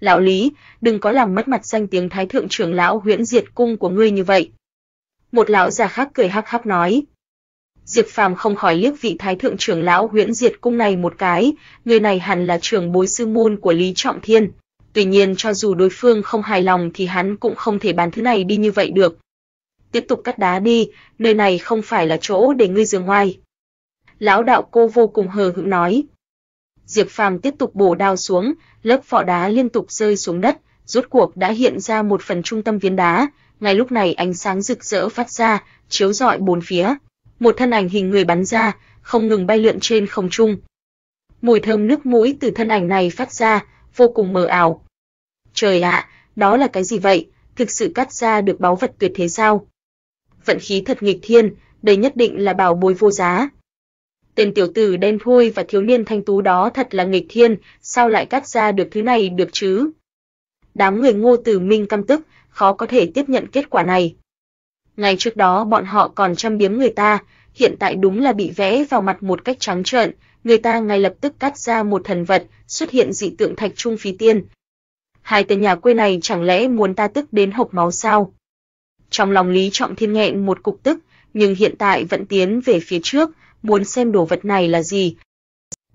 Lão Lý, đừng có làm mất mặt danh tiếng Thái thượng trưởng lão Huyễn Diệt cung của ngươi như vậy. Một lão già khác cười hắc hắc nói. Diệp Phàm không khỏi liếc vị thái thượng trưởng lão Huyễn Diệt cung này một cái, người này hẳn là trưởng bối sư môn của Lý Trọng Thiên. Tuy nhiên cho dù đối phương không hài lòng thì hắn cũng không thể bán thứ này đi như vậy được. Tiếp tục cắt đá đi, nơi này không phải là chỗ để ngươi dừng ngoài. Lão đạo cô vô cùng hờ hững nói. Diệp Phàm tiếp tục bổ đao xuống, lớp vỏ đá liên tục rơi xuống đất, rốt cuộc đã hiện ra một phần trung tâm viên đá, ngay lúc này ánh sáng rực rỡ phát ra, chiếu rọi bốn phía một thân ảnh hình người bắn ra, không ngừng bay lượn trên không trung. Mùi thơm nước mũi từ thân ảnh này phát ra, vô cùng mờ ảo. Trời ạ, đó là cái gì vậy, thực sự cắt ra được báu vật tuyệt thế sao? Vận khí thật nghịch thiên, đây nhất định là bảo bối vô giá. Tên tiểu tử đen thui và thiếu niên thanh tú đó thật là nghịch thiên, sao lại cắt ra được thứ này được chứ? Đám người Ngô Tử Minh căm tức, khó có thể tiếp nhận kết quả này. Ngày trước đó bọn họ còn châm biếm người ta, hiện tại đúng là bị vẽ vào mặt một cách trắng trợn, người ta ngay lập tức cắt ra một thần vật, xuất hiện dị tượng thạch trung phí tiên. Hai tên nhà quê này chẳng lẽ muốn ta tức đến hộc máu sao? Trong lòng Lý Trọng Thiên nghẹn một cục tức, nhưng hiện tại vẫn tiến về phía trước, muốn xem đồ vật này là gì.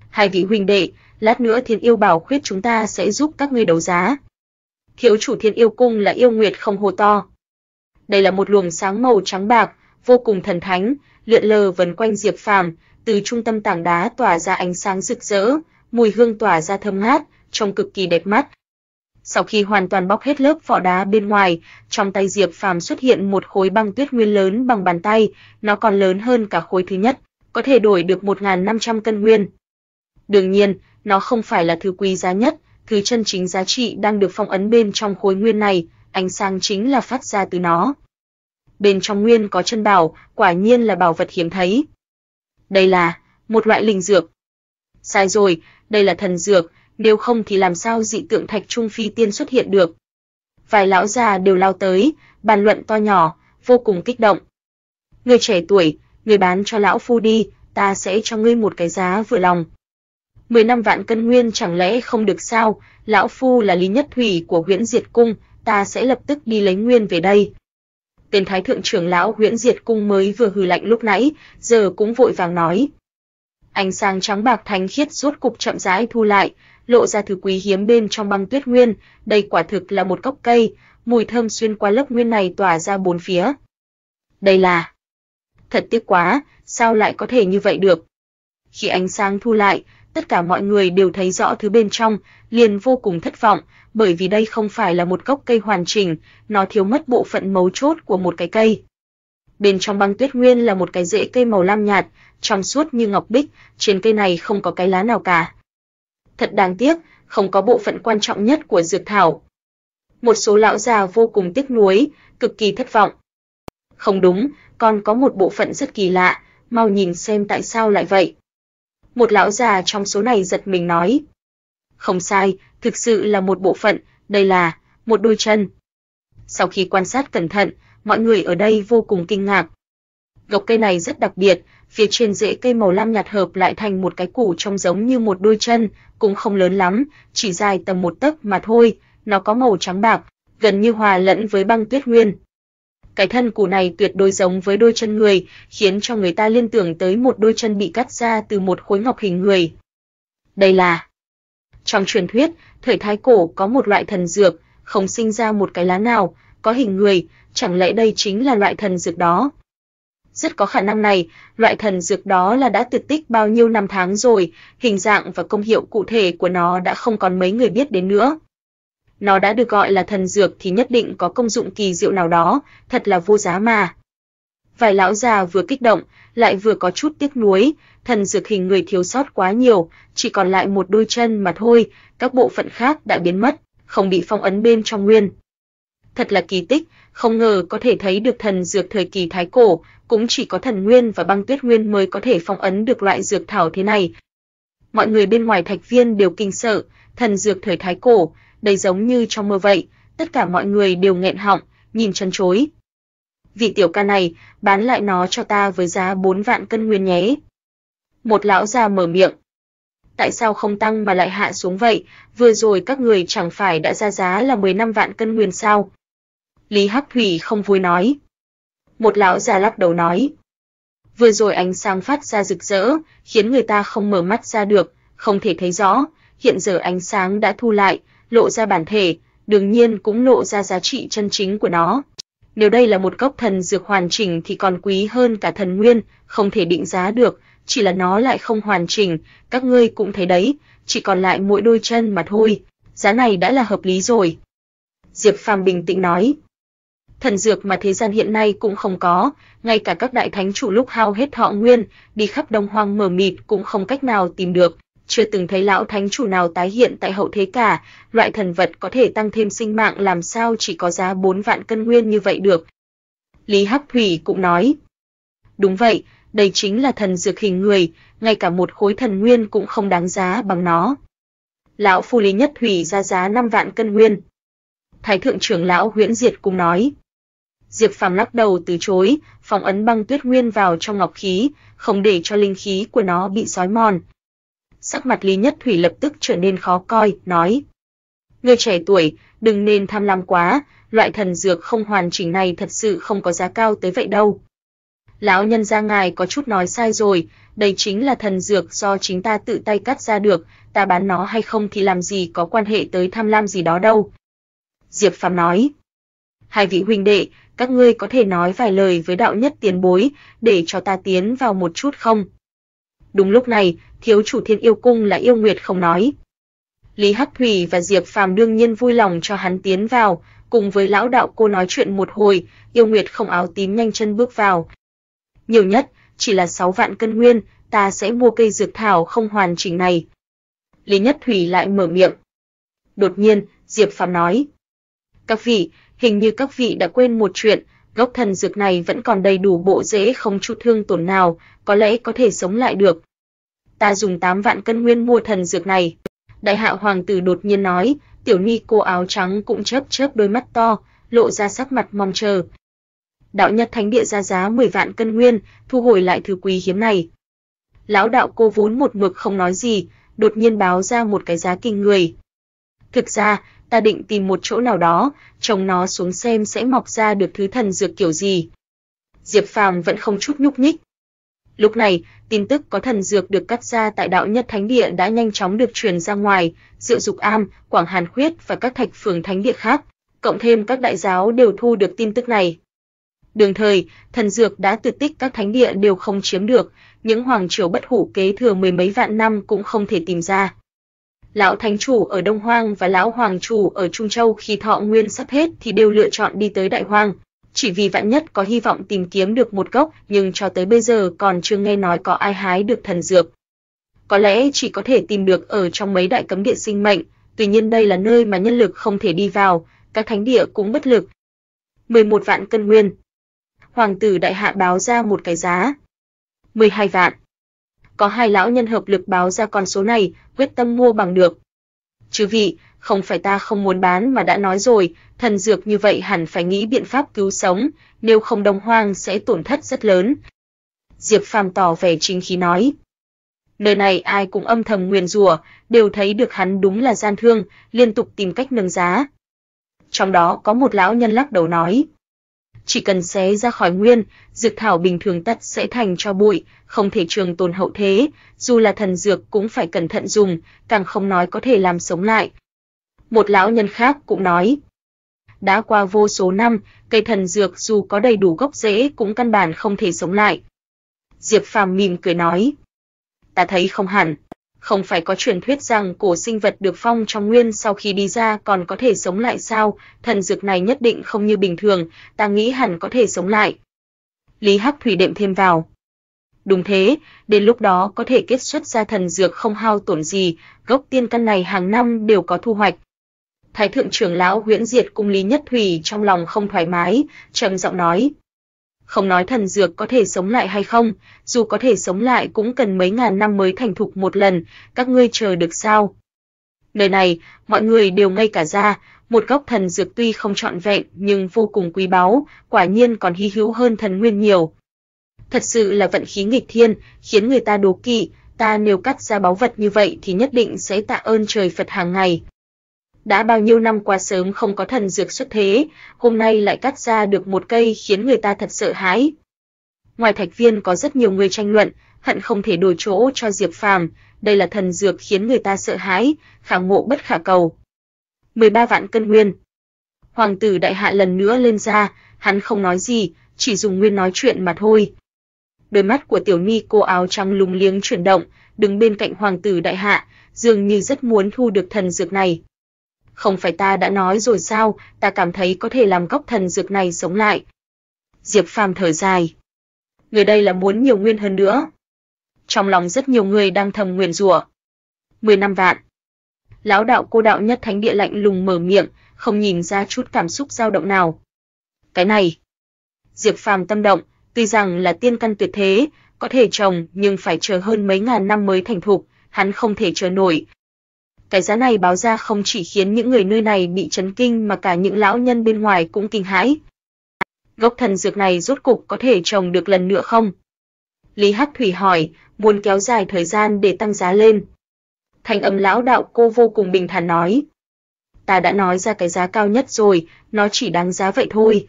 Hai vị huynh đệ, lát nữa Thiên Yêu Bảo khuyết chúng ta sẽ giúp các ngươi đấu giá. Thiếu chủ Thiên Yêu Cung là yêu nguyệt không hồ to đây là một luồng sáng màu trắng bạc, vô cùng thần thánh, lượn lờ vần quanh Diệp Phàm, từ trung tâm tảng đá tỏa ra ánh sáng rực rỡ, mùi hương tỏa ra thơm ngát, trông cực kỳ đẹp mắt. Sau khi hoàn toàn bóc hết lớp vỏ đá bên ngoài, trong tay Diệp Phàm xuất hiện một khối băng tuyết nguyên lớn bằng bàn tay, nó còn lớn hơn cả khối thứ nhất, có thể đổi được 1500 cân nguyên. Đương nhiên, nó không phải là thứ quý giá nhất, thứ chân chính giá trị đang được phong ấn bên trong khối nguyên này, ánh sáng chính là phát ra từ nó. Bên trong nguyên có chân bảo, quả nhiên là bảo vật hiếm thấy. Đây là một loại linh dược. Sai rồi, đây là thần dược, nếu không thì làm sao dị tượng thạch trung phi tiên xuất hiện được. Vài lão già đều lao tới, bàn luận to nhỏ, vô cùng kích động. Người trẻ tuổi, người bán cho lão phu đi, ta sẽ cho ngươi một cái giá vừa lòng. năm vạn cân nguyên chẳng lẽ không được sao, lão phu là lý nhất thủy của huyện diệt cung, ta sẽ lập tức đi lấy nguyên về đây. Tên thái thượng trưởng lão huyễn diệt cung mới vừa hừ lạnh lúc nãy, giờ cũng vội vàng nói. Ánh sáng trắng bạc thánh khiết rốt cục chậm rãi thu lại, lộ ra thứ quý hiếm bên trong băng tuyết nguyên, đây quả thực là một gốc cây, mùi thơm xuyên qua lớp nguyên này tỏa ra bốn phía. Đây là... Thật tiếc quá, sao lại có thể như vậy được? Khi ánh sáng thu lại, tất cả mọi người đều thấy rõ thứ bên trong, liền vô cùng thất vọng, bởi vì đây không phải là một gốc cây hoàn chỉnh, nó thiếu mất bộ phận mấu chốt của một cái cây. Bên trong băng tuyết nguyên là một cái rễ cây màu lam nhạt, trong suốt như ngọc bích, trên cây này không có cái lá nào cả. Thật đáng tiếc, không có bộ phận quan trọng nhất của dược thảo. Một số lão già vô cùng tiếc nuối, cực kỳ thất vọng. Không đúng, còn có một bộ phận rất kỳ lạ, mau nhìn xem tại sao lại vậy một lão già trong số này giật mình nói. Không sai, thực sự là một bộ phận, đây là một đôi chân. Sau khi quan sát cẩn thận, mọi người ở đây vô cùng kinh ngạc. Gốc cây này rất đặc biệt, phía trên rễ cây màu lam nhạt hợp lại thành một cái củ trông giống như một đôi chân, cũng không lớn lắm, chỉ dài tầm một tấc mà thôi, nó có màu trắng bạc, gần như hòa lẫn với băng tuyết nguyên. Cái thân củ này tuyệt đối giống với đôi chân người, khiến cho người ta liên tưởng tới một đôi chân bị cắt ra từ một khối ngọc hình người. Đây là Trong truyền thuyết, thời thái cổ có một loại thần dược, không sinh ra một cái lá nào có hình người, chẳng lẽ đây chính là loại thần dược đó? Rất có khả năng này, loại thần dược đó là đã tuyệt tích bao nhiêu năm tháng rồi, hình dạng và công hiệu cụ thể của nó đã không còn mấy người biết đến nữa nó đã được gọi là thần dược thì nhất định có công dụng kỳ diệu nào đó, thật là vô giá mà. Vài lão già vừa kích động, lại vừa có chút tiếc nuối, thần dược hình người thiếu sót quá nhiều, chỉ còn lại một đôi chân mà thôi, các bộ phận khác đã biến mất, không bị phong ấn bên trong nguyên. Thật là kỳ tích, không ngờ có thể thấy được thần dược thời kỳ thái cổ, cũng chỉ có thần nguyên và băng tuyết nguyên mới có thể phong ấn được loại dược thảo thế này. Mọi người bên ngoài thạch viên đều kinh sợ, thần dược thời thái cổ, đây giống như trong mơ vậy, tất cả mọi người đều nghẹn họng, nhìn chân chối. Vị tiểu ca này, bán lại nó cho ta với giá 4 vạn cân nguyên nhé. Một lão già mở miệng. Tại sao không tăng mà lại hạ xuống vậy, vừa rồi các người chẳng phải đã ra giá là 15 vạn cân nguyên sao? Lý Hắc Thủy không vui nói. Một lão già lắc đầu nói. Vừa rồi ánh sáng phát ra rực rỡ, khiến người ta không mở mắt ra được, không thể thấy rõ, hiện giờ ánh sáng đã thu lại, lộ ra bản thể, đương nhiên cũng lộ ra giá trị chân chính của nó. Nếu đây là một cốc thần dược hoàn chỉnh thì còn quý hơn cả thần nguyên, không thể định giá được, chỉ là nó lại không hoàn chỉnh, các ngươi cũng thấy đấy, chỉ còn lại mỗi đôi chân mà thôi, giá này đã là hợp lý rồi." Diệp Phàm bình tĩnh nói. Thần dược mà thế gian hiện nay cũng không có, ngay cả các đại thánh chủ lúc hao hết họ nguyên, đi khắp đông hoang mờ mịt cũng không cách nào tìm được, chưa từng thấy lão thánh chủ nào tái hiện tại hậu thế cả, loại thần vật có thể tăng thêm sinh mạng làm sao chỉ có giá 4 vạn cân nguyên như vậy được. Lý Hắc Thủy cũng nói. Đúng vậy, đây chính là thần dược hình người, ngay cả một khối thần nguyên cũng không đáng giá bằng nó. Lão phu Lý Nhất Thủy ra giá 5 vạn cân nguyên. Thái thượng trưởng lão Huyễn Diệt cũng nói. Diệp Phàm lắc đầu từ chối, phong ấn băng tuyết nguyên vào trong ngọc khí, không để cho linh khí của nó bị sói mòn, sắc mặt Lý Nhất Thủy lập tức trở nên khó coi, nói: "Người trẻ tuổi, đừng nên tham lam quá, loại thần dược không hoàn chỉnh này thật sự không có giá cao tới vậy đâu." Lão nhân gia ngài có chút nói sai rồi, đây chính là thần dược do chính ta tự tay cắt ra được, ta bán nó hay không thì làm gì có quan hệ tới tham lam gì đó đâu." Diệp Phàm nói. "Hai vị huynh đệ, các ngươi có thể nói vài lời với đạo nhất tiền bối để cho ta tiến vào một chút không?" Đúng lúc này, thiếu chủ Thiên Yêu Cung là Yêu Nguyệt không nói. Lý Hắc Thủy và Diệp Phàm đương nhiên vui lòng cho hắn tiến vào, cùng với lão đạo cô nói chuyện một hồi, Yêu Nguyệt không áo tím nhanh chân bước vào. Nhiều nhất chỉ là 6 vạn cân nguyên, ta sẽ mua cây dược thảo không hoàn chỉnh này. Lý Nhất Thủy lại mở miệng. Đột nhiên, Diệp Phàm nói: "Các vị, hình như các vị đã quên một chuyện, gốc thần dược này vẫn còn đầy đủ bộ rễ không chút thương tổn nào, có lẽ có thể sống lại được, ta dùng 8 vạn cân nguyên mua thần dược này. Đại hạ hoàng tử đột nhiên nói, tiểu nhi cô áo trắng cũng chớp chớp đôi mắt to, lộ ra sắc mặt mong chờ. Đạo Nhật Thánh Địa ra giá 10 vạn cân nguyên, thu hồi lại thứ quý hiếm này. Lão đạo cô vốn một mực không nói gì, đột nhiên báo ra một cái giá kinh người. Thực ra, ta định tìm một chỗ nào đó, trồng nó xuống xem sẽ mọc ra được thứ thần dược kiểu gì. Diệp Phàm vẫn không chút nhúc nhích, Lúc này, tin tức có thần dược được cắt ra tại đạo nhất thánh địa đã nhanh chóng được truyền ra ngoài, Dự Dục Am, Quảng Hàn Khuyết và các thạch phường thánh địa khác, cộng thêm các đại giáo đều thu được tin tức này. Đường thời, thần dược đã tuyệt tích các thánh địa đều không chiếm được, những hoàng triều bất hủ kế thừa mười mấy vạn năm cũng không thể tìm ra. Lão thánh chủ ở Đông Hoang và lão hoàng chủ ở Trung Châu khi thọ nguyên sắp hết thì đều lựa chọn đi tới Đại Hoang, chỉ vì vạn nhất có hy vọng tìm kiếm được một gốc, nhưng cho tới bây giờ còn chưa nghe nói có ai hái được thần dược. Có lẽ chỉ có thể tìm được ở trong mấy đại cấm địa sinh mệnh, tuy nhiên đây là nơi mà nhân lực không thể đi vào, các thánh địa cũng bất lực. 11 vạn cân nguyên. Hoàng tử đại hạ báo ra một cái giá. 12 vạn. Có hai lão nhân hợp lực báo ra con số này, quyết tâm mua bằng được. chư vị, không phải ta không muốn bán mà đã nói rồi, thần dược như vậy hẳn phải nghĩ biện pháp cứu sống, nếu không đồng hoang sẽ tổn thất rất lớn. Diệp Phàm tỏ vẻ chính khí nói. Nơi này ai cũng âm thầm nguyền rủa, đều thấy được hắn đúng là gian thương, liên tục tìm cách nâng giá. Trong đó có một lão nhân lắc đầu nói, chỉ cần xé ra khỏi nguyên, dược thảo bình thường tất sẽ thành cho bụi, không thể trường tồn hậu thế, dù là thần dược cũng phải cẩn thận dùng, càng không nói có thể làm sống lại, một lão nhân khác cũng nói. Đã qua vô số năm, cây thần dược dù có đầy đủ gốc rễ cũng căn bản không thể sống lại. Diệp Phàm mỉm cười nói, ta thấy không hẳn, không phải có truyền thuyết rằng cổ sinh vật được phong trong nguyên sau khi đi ra còn có thể sống lại sao, thần dược này nhất định không như bình thường, ta nghĩ hẳn có thể sống lại. Lý Hắc Thủy đệm thêm vào. Đúng thế, đến lúc đó có thể kết xuất ra thần dược không hao tổn gì, gốc tiên căn này hàng năm đều có thu hoạch, Thái thượng trưởng lão Huyễn Diệt cung Lý Nhất Thủy trong lòng không thoải mái, trầm giọng nói: "Không nói thần dược có thể sống lại hay không, dù có thể sống lại cũng cần mấy ngàn năm mới thành thục một lần, các ngươi chờ được sao?" Nơi này, mọi người đều ngây cả ra, một gốc thần dược tuy không trọn vẹn nhưng vô cùng quý báu, quả nhiên còn hi hữu hơn thần nguyên nhiều. Thật sự là vận khí nghịch thiên, khiến người ta đố kỵ, ta nếu cắt ra báu vật như vậy thì nhất định sẽ tạ ơn trời Phật hàng ngày đã bao nhiêu năm qua sớm không có thần dược xuất thế, hôm nay lại cắt ra được một cây khiến người ta thật sợ hãi. Ngoài Thạch Viên có rất nhiều người tranh luận, hận không thể đổi chỗ cho Diệp Phàm, đây là thần dược khiến người ta sợ hãi, khả ngộ bất khả cầu. 13 vạn cân nguyên. Hoàng tử đại hạ lần nữa lên ra, hắn không nói gì, chỉ dùng nguyên nói chuyện mà thôi. Đôi mắt của tiểu ni cô áo trắng lúng liếng chuyển động, đứng bên cạnh hoàng tử đại hạ, dường như rất muốn thu được thần dược này không phải ta đã nói rồi sao, ta cảm thấy có thể làm gốc thần dược này sống lại. Diệp Phàm thở dài. Người đây là muốn nhiều nguyên hơn nữa. Trong lòng rất nhiều người đang thầm nguyện rủa. 10 năm vạn. Lão đạo cô đạo nhất thánh địa lạnh lùng mở miệng, không nhìn ra chút cảm xúc dao động nào. Cái này. Diệp Phàm tâm động, tuy rằng là tiên căn tuyệt thế, có thể trồng nhưng phải chờ hơn mấy ngàn năm mới thành thục, hắn không thể chờ nổi, cái giá này báo ra không chỉ khiến những người nơi này bị chấn kinh mà cả những lão nhân bên ngoài cũng kinh hãi. Gốc thần dược này rốt cục có thể trồng được lần nữa không? Lý Hắc Thủy hỏi, muốn kéo dài thời gian để tăng giá lên. Thành âm lão đạo cô vô cùng bình thản nói. Ta đã nói ra cái giá cao nhất rồi, nó chỉ đáng giá vậy thôi.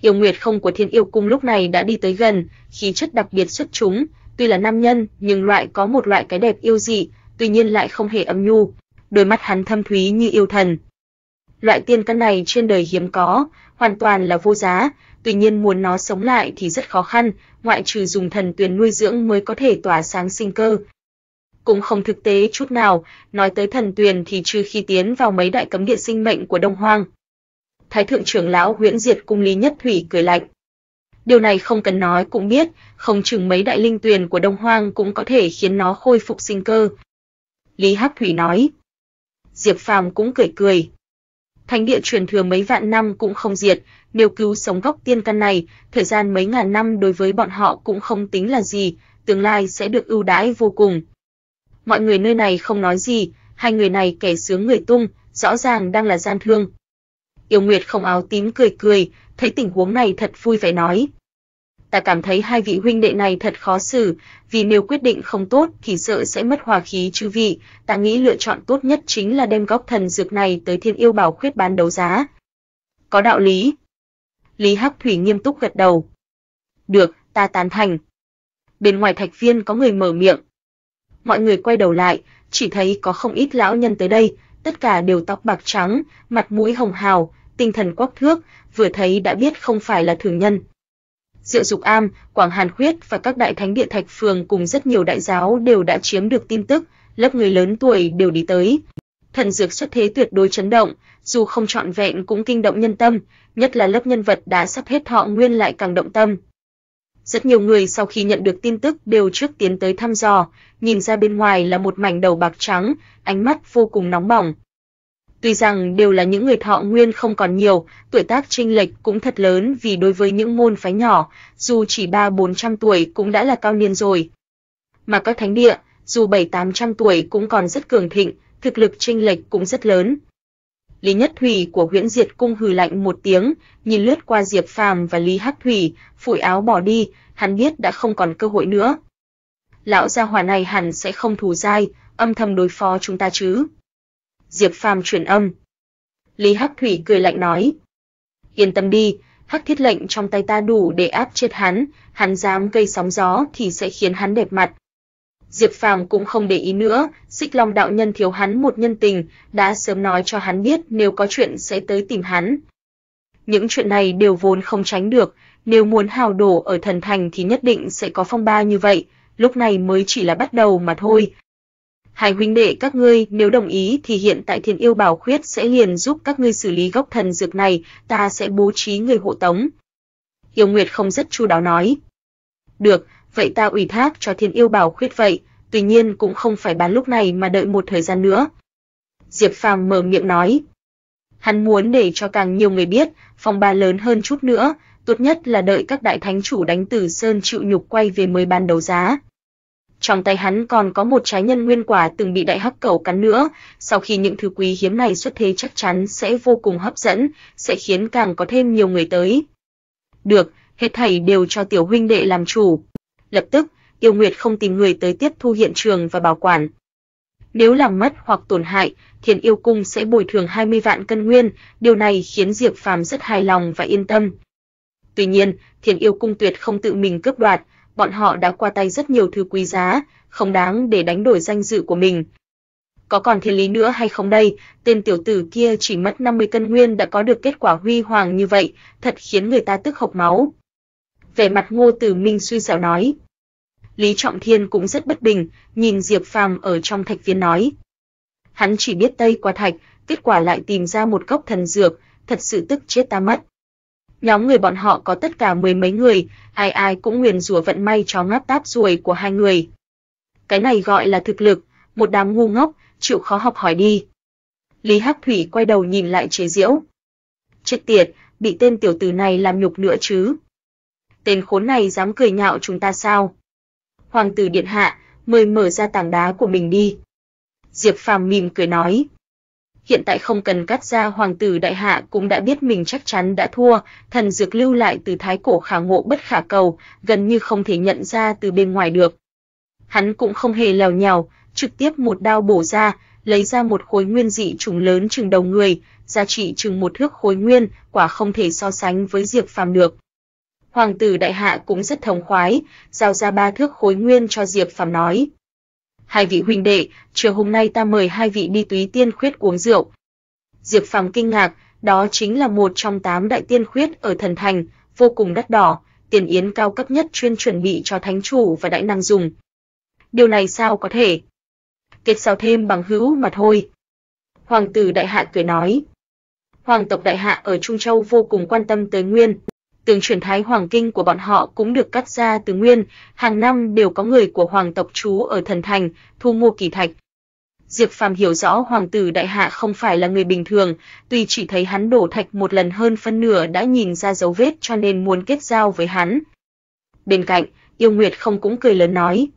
Yêu Nguyệt không của Thiên Yêu Cung lúc này đã đi tới gần, khí chất đặc biệt xuất chúng, tuy là nam nhân nhưng loại có một loại cái đẹp yêu dị, tuy nhiên lại không hề âm nhu, đôi mắt hắn thâm thúy như yêu thần. Loại tiên căn này trên đời hiếm có, hoàn toàn là vô giá, tuy nhiên muốn nó sống lại thì rất khó khăn, ngoại trừ dùng thần tuyền nuôi dưỡng mới có thể tỏa sáng sinh cơ. Cũng không thực tế chút nào, nói tới thần tuyền thì trừ khi tiến vào mấy đại cấm địa sinh mệnh của Đông Hoang. Thái thượng trưởng lão Huyễn Diệt cung Lý Nhất Thủy cười lạnh. Điều này không cần nói cũng biết, không chừng mấy đại linh tuyền của Đông Hoang cũng có thể khiến nó khôi phục sinh cơ, Lý Hắc Thủy nói. Diệp Phàm cũng cười cười. Thánh địa truyền thừa mấy vạn năm cũng không diệt, nếu cứu sống gốc tiên căn này, thời gian mấy ngàn năm đối với bọn họ cũng không tính là gì, tương lai sẽ được ưu đãi vô cùng. Mọi người nơi này không nói gì, hai người này kẻ sướng người tung, rõ ràng đang là gian thương. Yêu Nguyệt không áo tím cười cười, thấy tình huống này thật vui vẻ nói ta cảm thấy hai vị huynh đệ này thật khó xử, vì nếu quyết định không tốt thì sợ sẽ mất hòa khí chư vị, ta nghĩ lựa chọn tốt nhất chính là đem góc thần dược này tới Thiên Yêu Bảo khuyết bán đấu giá. Có đạo lý. Lý Hắc Thủy nghiêm túc gật đầu. Được, ta tán thành. Bên ngoài thạch viên có người mở miệng. Mọi người quay đầu lại, chỉ thấy có không ít lão nhân tới đây, tất cả đều tóc bạc trắng, mặt mũi hồng hào, tinh thần quắc thước, vừa thấy đã biết không phải là thường nhân. Diệu Dục Am, Quảng Hàn Khuyết và các đại thánh địa Thạch Phường cùng rất nhiều đại giáo đều đã chiếm được tin tức, lớp người lớn tuổi đều đi tới. Thần dược xuất thế tuyệt đối chấn động, dù không trọn vẹn cũng kinh động nhân tâm, nhất là lớp nhân vật đã sắp hết họ nguyên lại càng động tâm. Rất nhiều người sau khi nhận được tin tức đều trước tiến tới thăm dò, nhìn ra bên ngoài là một mảnh đầu bạc trắng, ánh mắt vô cùng nóng bỏng. Tuy rằng đều là những người thọ nguyên không còn nhiều, tuổi tác chênh lệch cũng thật lớn vì đối với những môn phái nhỏ, dù chỉ 3-400 tuổi cũng đã là cao niên rồi. Mà các thánh địa, dù 7-800 tuổi cũng còn rất cường thịnh, thực lực chênh lệch cũng rất lớn. Lý Nhất Thủy của Huyễn Diệt cung hừ lạnh một tiếng, nhìn lướt qua Diệp Phàm và Lý Hắc Thủy, phủi áo bỏ đi, hắn biết đã không còn cơ hội nữa. Lão gia hỏa này hẳn sẽ không thù dai, âm thầm đối phó chúng ta chứ? Diệp Phàm truyền âm. Lý Hắc Thủy cười lạnh nói: "Yên tâm đi, Hắc Thiết lệnh trong tay ta đủ để áp chết hắn, hắn dám gây sóng gió thì sẽ khiến hắn đẹp mặt." Diệp Phàm cũng không để ý nữa, Xích Long đạo nhân thiếu hắn một nhân tình, đã sớm nói cho hắn biết nếu có chuyện sẽ tới tìm hắn. Những chuyện này đều vốn không tránh được, nếu muốn hào đổ ở thần thành thì nhất định sẽ có phong ba như vậy, lúc này mới chỉ là bắt đầu mà thôi, Hai huynh đệ các ngươi nếu đồng ý thì hiện tại Thiên Yêu Bảo Khuyết sẽ liền giúp các ngươi xử lý gốc thần dược này, ta sẽ bố trí người hộ tống. Yêu Nguyệt không rất chu đáo nói. Được, vậy ta ủy thác cho Thiên Yêu Bảo Khuyết vậy, tuy nhiên cũng không phải bán lúc này mà đợi một thời gian nữa. Diệp Phàm mở miệng nói. Hắn muốn để cho càng nhiều người biết, phòng ba lớn hơn chút nữa, tốt nhất là đợi các đại thánh chủ đánh tử sơn chịu nhục quay về mới bán đấu giá trong tay hắn còn có một trái nhân nguyên quả từng bị đại hắc cầu cắn nữa, sau khi những thứ quý hiếm này xuất thế chắc chắn sẽ vô cùng hấp dẫn, sẽ khiến càng có thêm nhiều người tới. Được, hết thảy đều cho tiểu huynh đệ làm chủ. Lập tức, Tiêu Nguyệt không tìm người tới tiếp thu hiện trường và bảo quản. Nếu làm mất hoặc tổn hại, Thiên Yêu cung sẽ bồi thường 20 vạn cân nguyên, điều này khiến Diệp Phàm rất hài lòng và yên tâm. Tuy nhiên, Thiên Yêu cung tuyệt không tự mình cướp đoạt, bọn họ đã qua tay rất nhiều thứ quý giá, không đáng để đánh đổi danh dự của mình. Có còn thiên lý nữa hay không đây, tên tiểu tử kia chỉ mất 50 cân nguyên đã có được kết quả huy hoàng như vậy, thật khiến người ta tức hộc máu. Vẻ mặt Ngô Tử Minh suy sẹo nói. Lý Trọng Thiên cũng rất bất bình, nhìn Diệp Phàm ở trong thạch viên nói. Hắn chỉ biết tây qua thạch, kết quả lại tìm ra một gốc thần dược, thật sự tức chết ta mất. Nhóm người bọn họ có tất cả mười mấy người, ai ai cũng nguyền rủa vận may chó ngáp táp ruồi của hai người. Cái này gọi là thực lực, một đám ngu ngốc, chịu khó học hỏi đi. Lý Hắc Thủy quay đầu nhìn lại chế diễu. Chết tiệt, bị tên tiểu tử này làm nhục nữa chứ. Tên khốn này dám cười nhạo chúng ta sao? Hoàng tử điện hạ, mời mở ra tảng đá của mình đi. Diệp Phàm mỉm cười nói hiện tại không cần cắt ra hoàng tử đại hạ cũng đã biết mình chắc chắn đã thua, thần dược lưu lại từ thái cổ khả ngộ bất khả cầu, gần như không thể nhận ra từ bên ngoài được. Hắn cũng không hề lèo nhào, trực tiếp một đao bổ ra, lấy ra một khối nguyên dị trùng lớn chừng đầu người, giá trị chừng một thước khối nguyên, quả không thể so sánh với Diệp Phàm được. Hoàng tử đại hạ cũng rất thông khoái, giao ra ba thước khối nguyên cho Diệp Phàm nói, hai vị huynh đệ, chiều hôm nay ta mời hai vị đi túy tiên khuyết uống rượu. Diệp Phàm kinh ngạc, đó chính là một trong tám đại tiên khuyết ở thần thành, vô cùng đắt đỏ, tiền yến cao cấp nhất chuyên chuẩn bị cho thánh chủ và đại năng dùng. Điều này sao có thể? Kết giao thêm bằng hữu mà thôi. Hoàng tử đại hạ cười nói. Hoàng tộc đại hạ ở Trung Châu vô cùng quan tâm tới Nguyên tường truyền thái hoàng kinh của bọn họ cũng được cắt ra từ nguyên, hàng năm đều có người của hoàng tộc trú ở thần thành thu mua kỳ thạch. Diệp Phàm hiểu rõ hoàng tử đại hạ không phải là người bình thường, tuy chỉ thấy hắn đổ thạch một lần hơn phân nửa đã nhìn ra dấu vết cho nên muốn kết giao với hắn. Bên cạnh, Yêu Nguyệt không cũng cười lớn nói: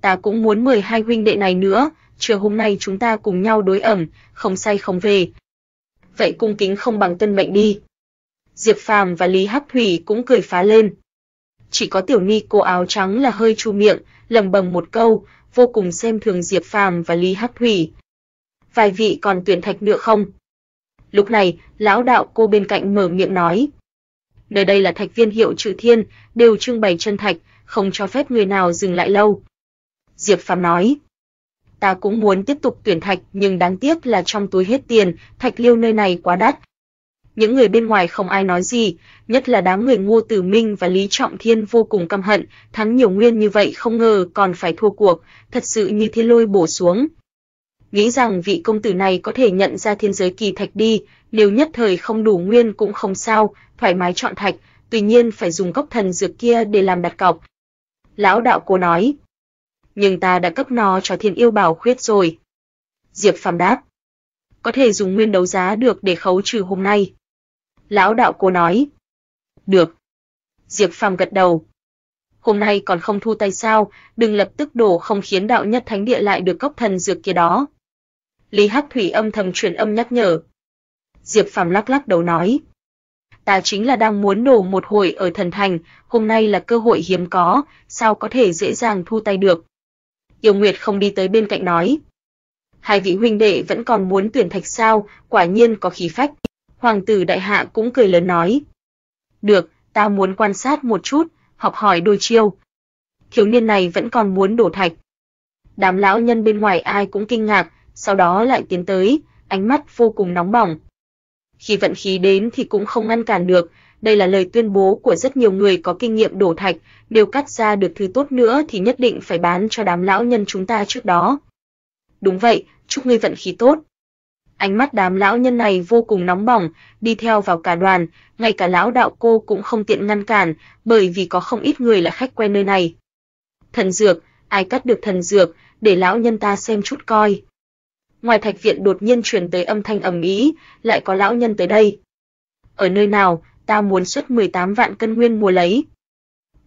"Ta cũng muốn mời hai huynh đệ này nữa, chưa hôm nay chúng ta cùng nhau đối ẩm, không say không về." Vậy cung kính không bằng tân mệnh đi. Diệp Phàm và Lý Hắc Thủy cũng cười phá lên. Chỉ có tiểu ni cô áo trắng là hơi chu miệng, lẩm bẩm một câu, vô cùng xem thường Diệp Phàm và Lý Hắc Thủy. Vài vị còn tuyển thạch nữa không? Lúc này, lão đạo cô bên cạnh mở miệng nói. Nơi đây là thạch viên hiệu trừ thiên, đều trưng bày chân thạch, không cho phép người nào dừng lại lâu. Diệp Phạm nói. Ta cũng muốn tiếp tục tuyển thạch nhưng đáng tiếc là trong túi hết tiền, thạch liêu nơi này quá đắt, những người bên ngoài không ai nói gì, nhất là đám người Ngô Tử Minh và Lý Trọng Thiên vô cùng căm hận, thắng nhiều nguyên như vậy không ngờ còn phải thua cuộc, thật sự như thiên lôi bổ xuống. Nghĩ rằng vị công tử này có thể nhận ra thiên giới kỳ thạch đi, nếu nhất thời không đủ nguyên cũng không sao, thoải mái chọn thạch, tuy nhiên phải dùng gốc thần dược kia để làm đặt cọc. Lão đạo cô nói, nhưng ta đã cấp nó cho thiên yêu bảo khuyết rồi. Diệp Phạm đáp, có thể dùng nguyên đấu giá được để khấu trừ hôm nay lão đạo cô nói. Được. Diệp Phàm gật đầu. Hôm nay còn không thu tay sao, đừng lập tức đổ không khiến đạo nhất thánh địa lại được cốc thần dược kia đó. Lý Hắc Thủy âm thầm truyền âm nhắc nhở. Diệp Phàm lắc lắc đầu nói, ta chính là đang muốn đổ một hồi ở thần thành, hôm nay là cơ hội hiếm có, sao có thể dễ dàng thu tay được. diêu Nguyệt không đi tới bên cạnh nói, hai vị huynh đệ vẫn còn muốn tuyển thạch sao, quả nhiên có khí phách. Hoàng tử đại hạ cũng cười lớn nói: "Được, ta muốn quan sát một chút, học hỏi đôi chiêu." Thiếu niên này vẫn còn muốn đổ thạch. Đám lão nhân bên ngoài ai cũng kinh ngạc, sau đó lại tiến tới, ánh mắt vô cùng nóng bỏng. Khi vận khí đến thì cũng không ngăn cản được, đây là lời tuyên bố của rất nhiều người có kinh nghiệm đổ thạch, đều cắt ra được thứ tốt nữa thì nhất định phải bán cho đám lão nhân chúng ta trước đó. Đúng vậy, chúc ngươi vận khí tốt. Ánh mắt đám lão nhân này vô cùng nóng bỏng, đi theo vào cả đoàn, ngay cả lão đạo cô cũng không tiện ngăn cản, bởi vì có không ít người là khách quen nơi này. Thần dược, ai cắt được thần dược, để lão nhân ta xem chút coi. Ngoài thạch viện đột nhiên truyền tới âm thanh ầm ĩ, lại có lão nhân tới đây. Ở nơi nào, ta muốn xuất 18 vạn cân nguyên mua lấy.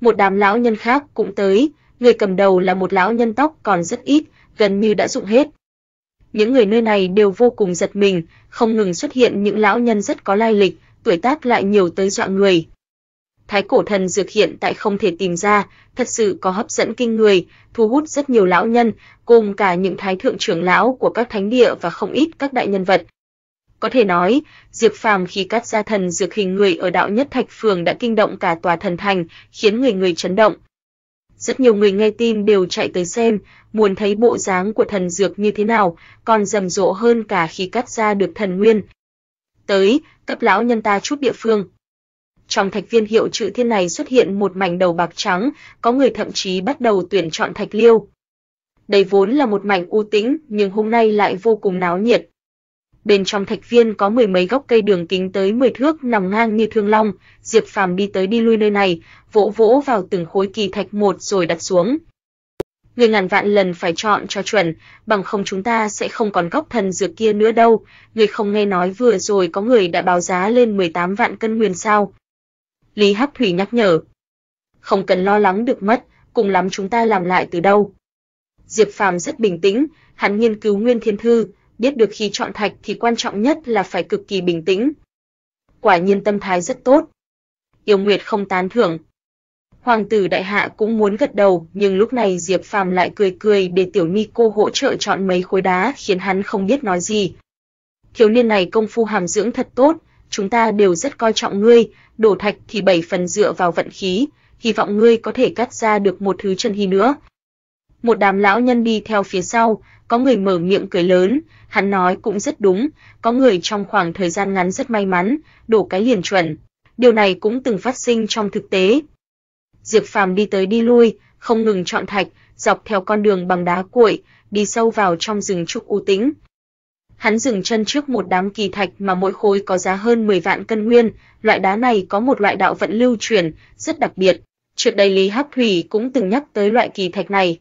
Một đám lão nhân khác cũng tới, người cầm đầu là một lão nhân tóc còn rất ít, gần như đã dụng hết những người nơi này đều vô cùng giật mình, không ngừng xuất hiện những lão nhân rất có lai lịch, tuổi tác lại nhiều tới dọa người. Thái cổ thần dược hiện tại không thể tìm ra, thật sự có hấp dẫn kinh người, thu hút rất nhiều lão nhân, gồm cả những thái thượng trưởng lão của các thánh địa và không ít các đại nhân vật. Có thể nói, Diệp Phàm khi cắt ra thần dược hình người ở đạo nhất thạch phường đã kinh động cả tòa thần thành, khiến người người chấn động. Rất nhiều người nghe tin đều chạy tới xem, muốn thấy bộ dáng của thần dược như thế nào, còn rầm rộ hơn cả khi cắt ra được thần nguyên. Tới, cấp lão nhân ta chút địa phương. Trong thạch viên hiệu chữ thiên này xuất hiện một mảnh đầu bạc trắng, có người thậm chí bắt đầu tuyển chọn thạch liêu. Đây vốn là một mảnh u tĩnh, nhưng hôm nay lại vô cùng náo nhiệt bên trong thạch viên có mười mấy gốc cây đường kính tới 10 thước nằm ngang như thương long, Diệp Phàm đi tới đi lui nơi này, vỗ vỗ vào từng khối kỳ thạch một rồi đặt xuống. Người ngàn vạn lần phải chọn cho chuẩn, bằng không chúng ta sẽ không còn gốc thần dược kia nữa đâu, người không nghe nói vừa rồi có người đã báo giá lên 18 vạn cân nguyên sao? Lý Hắc Thủy nhắc nhở. Không cần lo lắng được mất, cùng lắm chúng ta làm lại từ đâu. Diệp Phàm rất bình tĩnh, hắn nghiên cứu Nguyên Thiên Thư, biết được khi chọn thạch thì quan trọng nhất là phải cực kỳ bình tĩnh. Quả nhiên tâm thái rất tốt. Yêu Nguyệt không tán thưởng. Hoàng tử đại hạ cũng muốn gật đầu, nhưng lúc này Diệp Phàm lại cười cười để tiểu Mi cô hỗ trợ chọn mấy khối đá, khiến hắn không biết nói gì. Thiếu niên này công phu hàm dưỡng thật tốt, chúng ta đều rất coi trọng ngươi, đổ thạch thì bảy phần dựa vào vận khí, hy vọng ngươi có thể cắt ra được một thứ chân hy nữa, một đám lão nhân đi theo phía sau, có người mở miệng cười lớn, hắn nói cũng rất đúng, có người trong khoảng thời gian ngắn rất may mắn, đổ cái liền chuẩn. Điều này cũng từng phát sinh trong thực tế. Diệp Phàm đi tới đi lui, không ngừng chọn thạch, dọc theo con đường bằng đá cuội, đi sâu vào trong rừng trúc u tĩnh. Hắn dừng chân trước một đám kỳ thạch mà mỗi khối có giá hơn 10 vạn cân nguyên, loại đá này có một loại đạo vận lưu truyền rất đặc biệt. Trước đây Lý Hắc Thủy cũng từng nhắc tới loại kỳ thạch này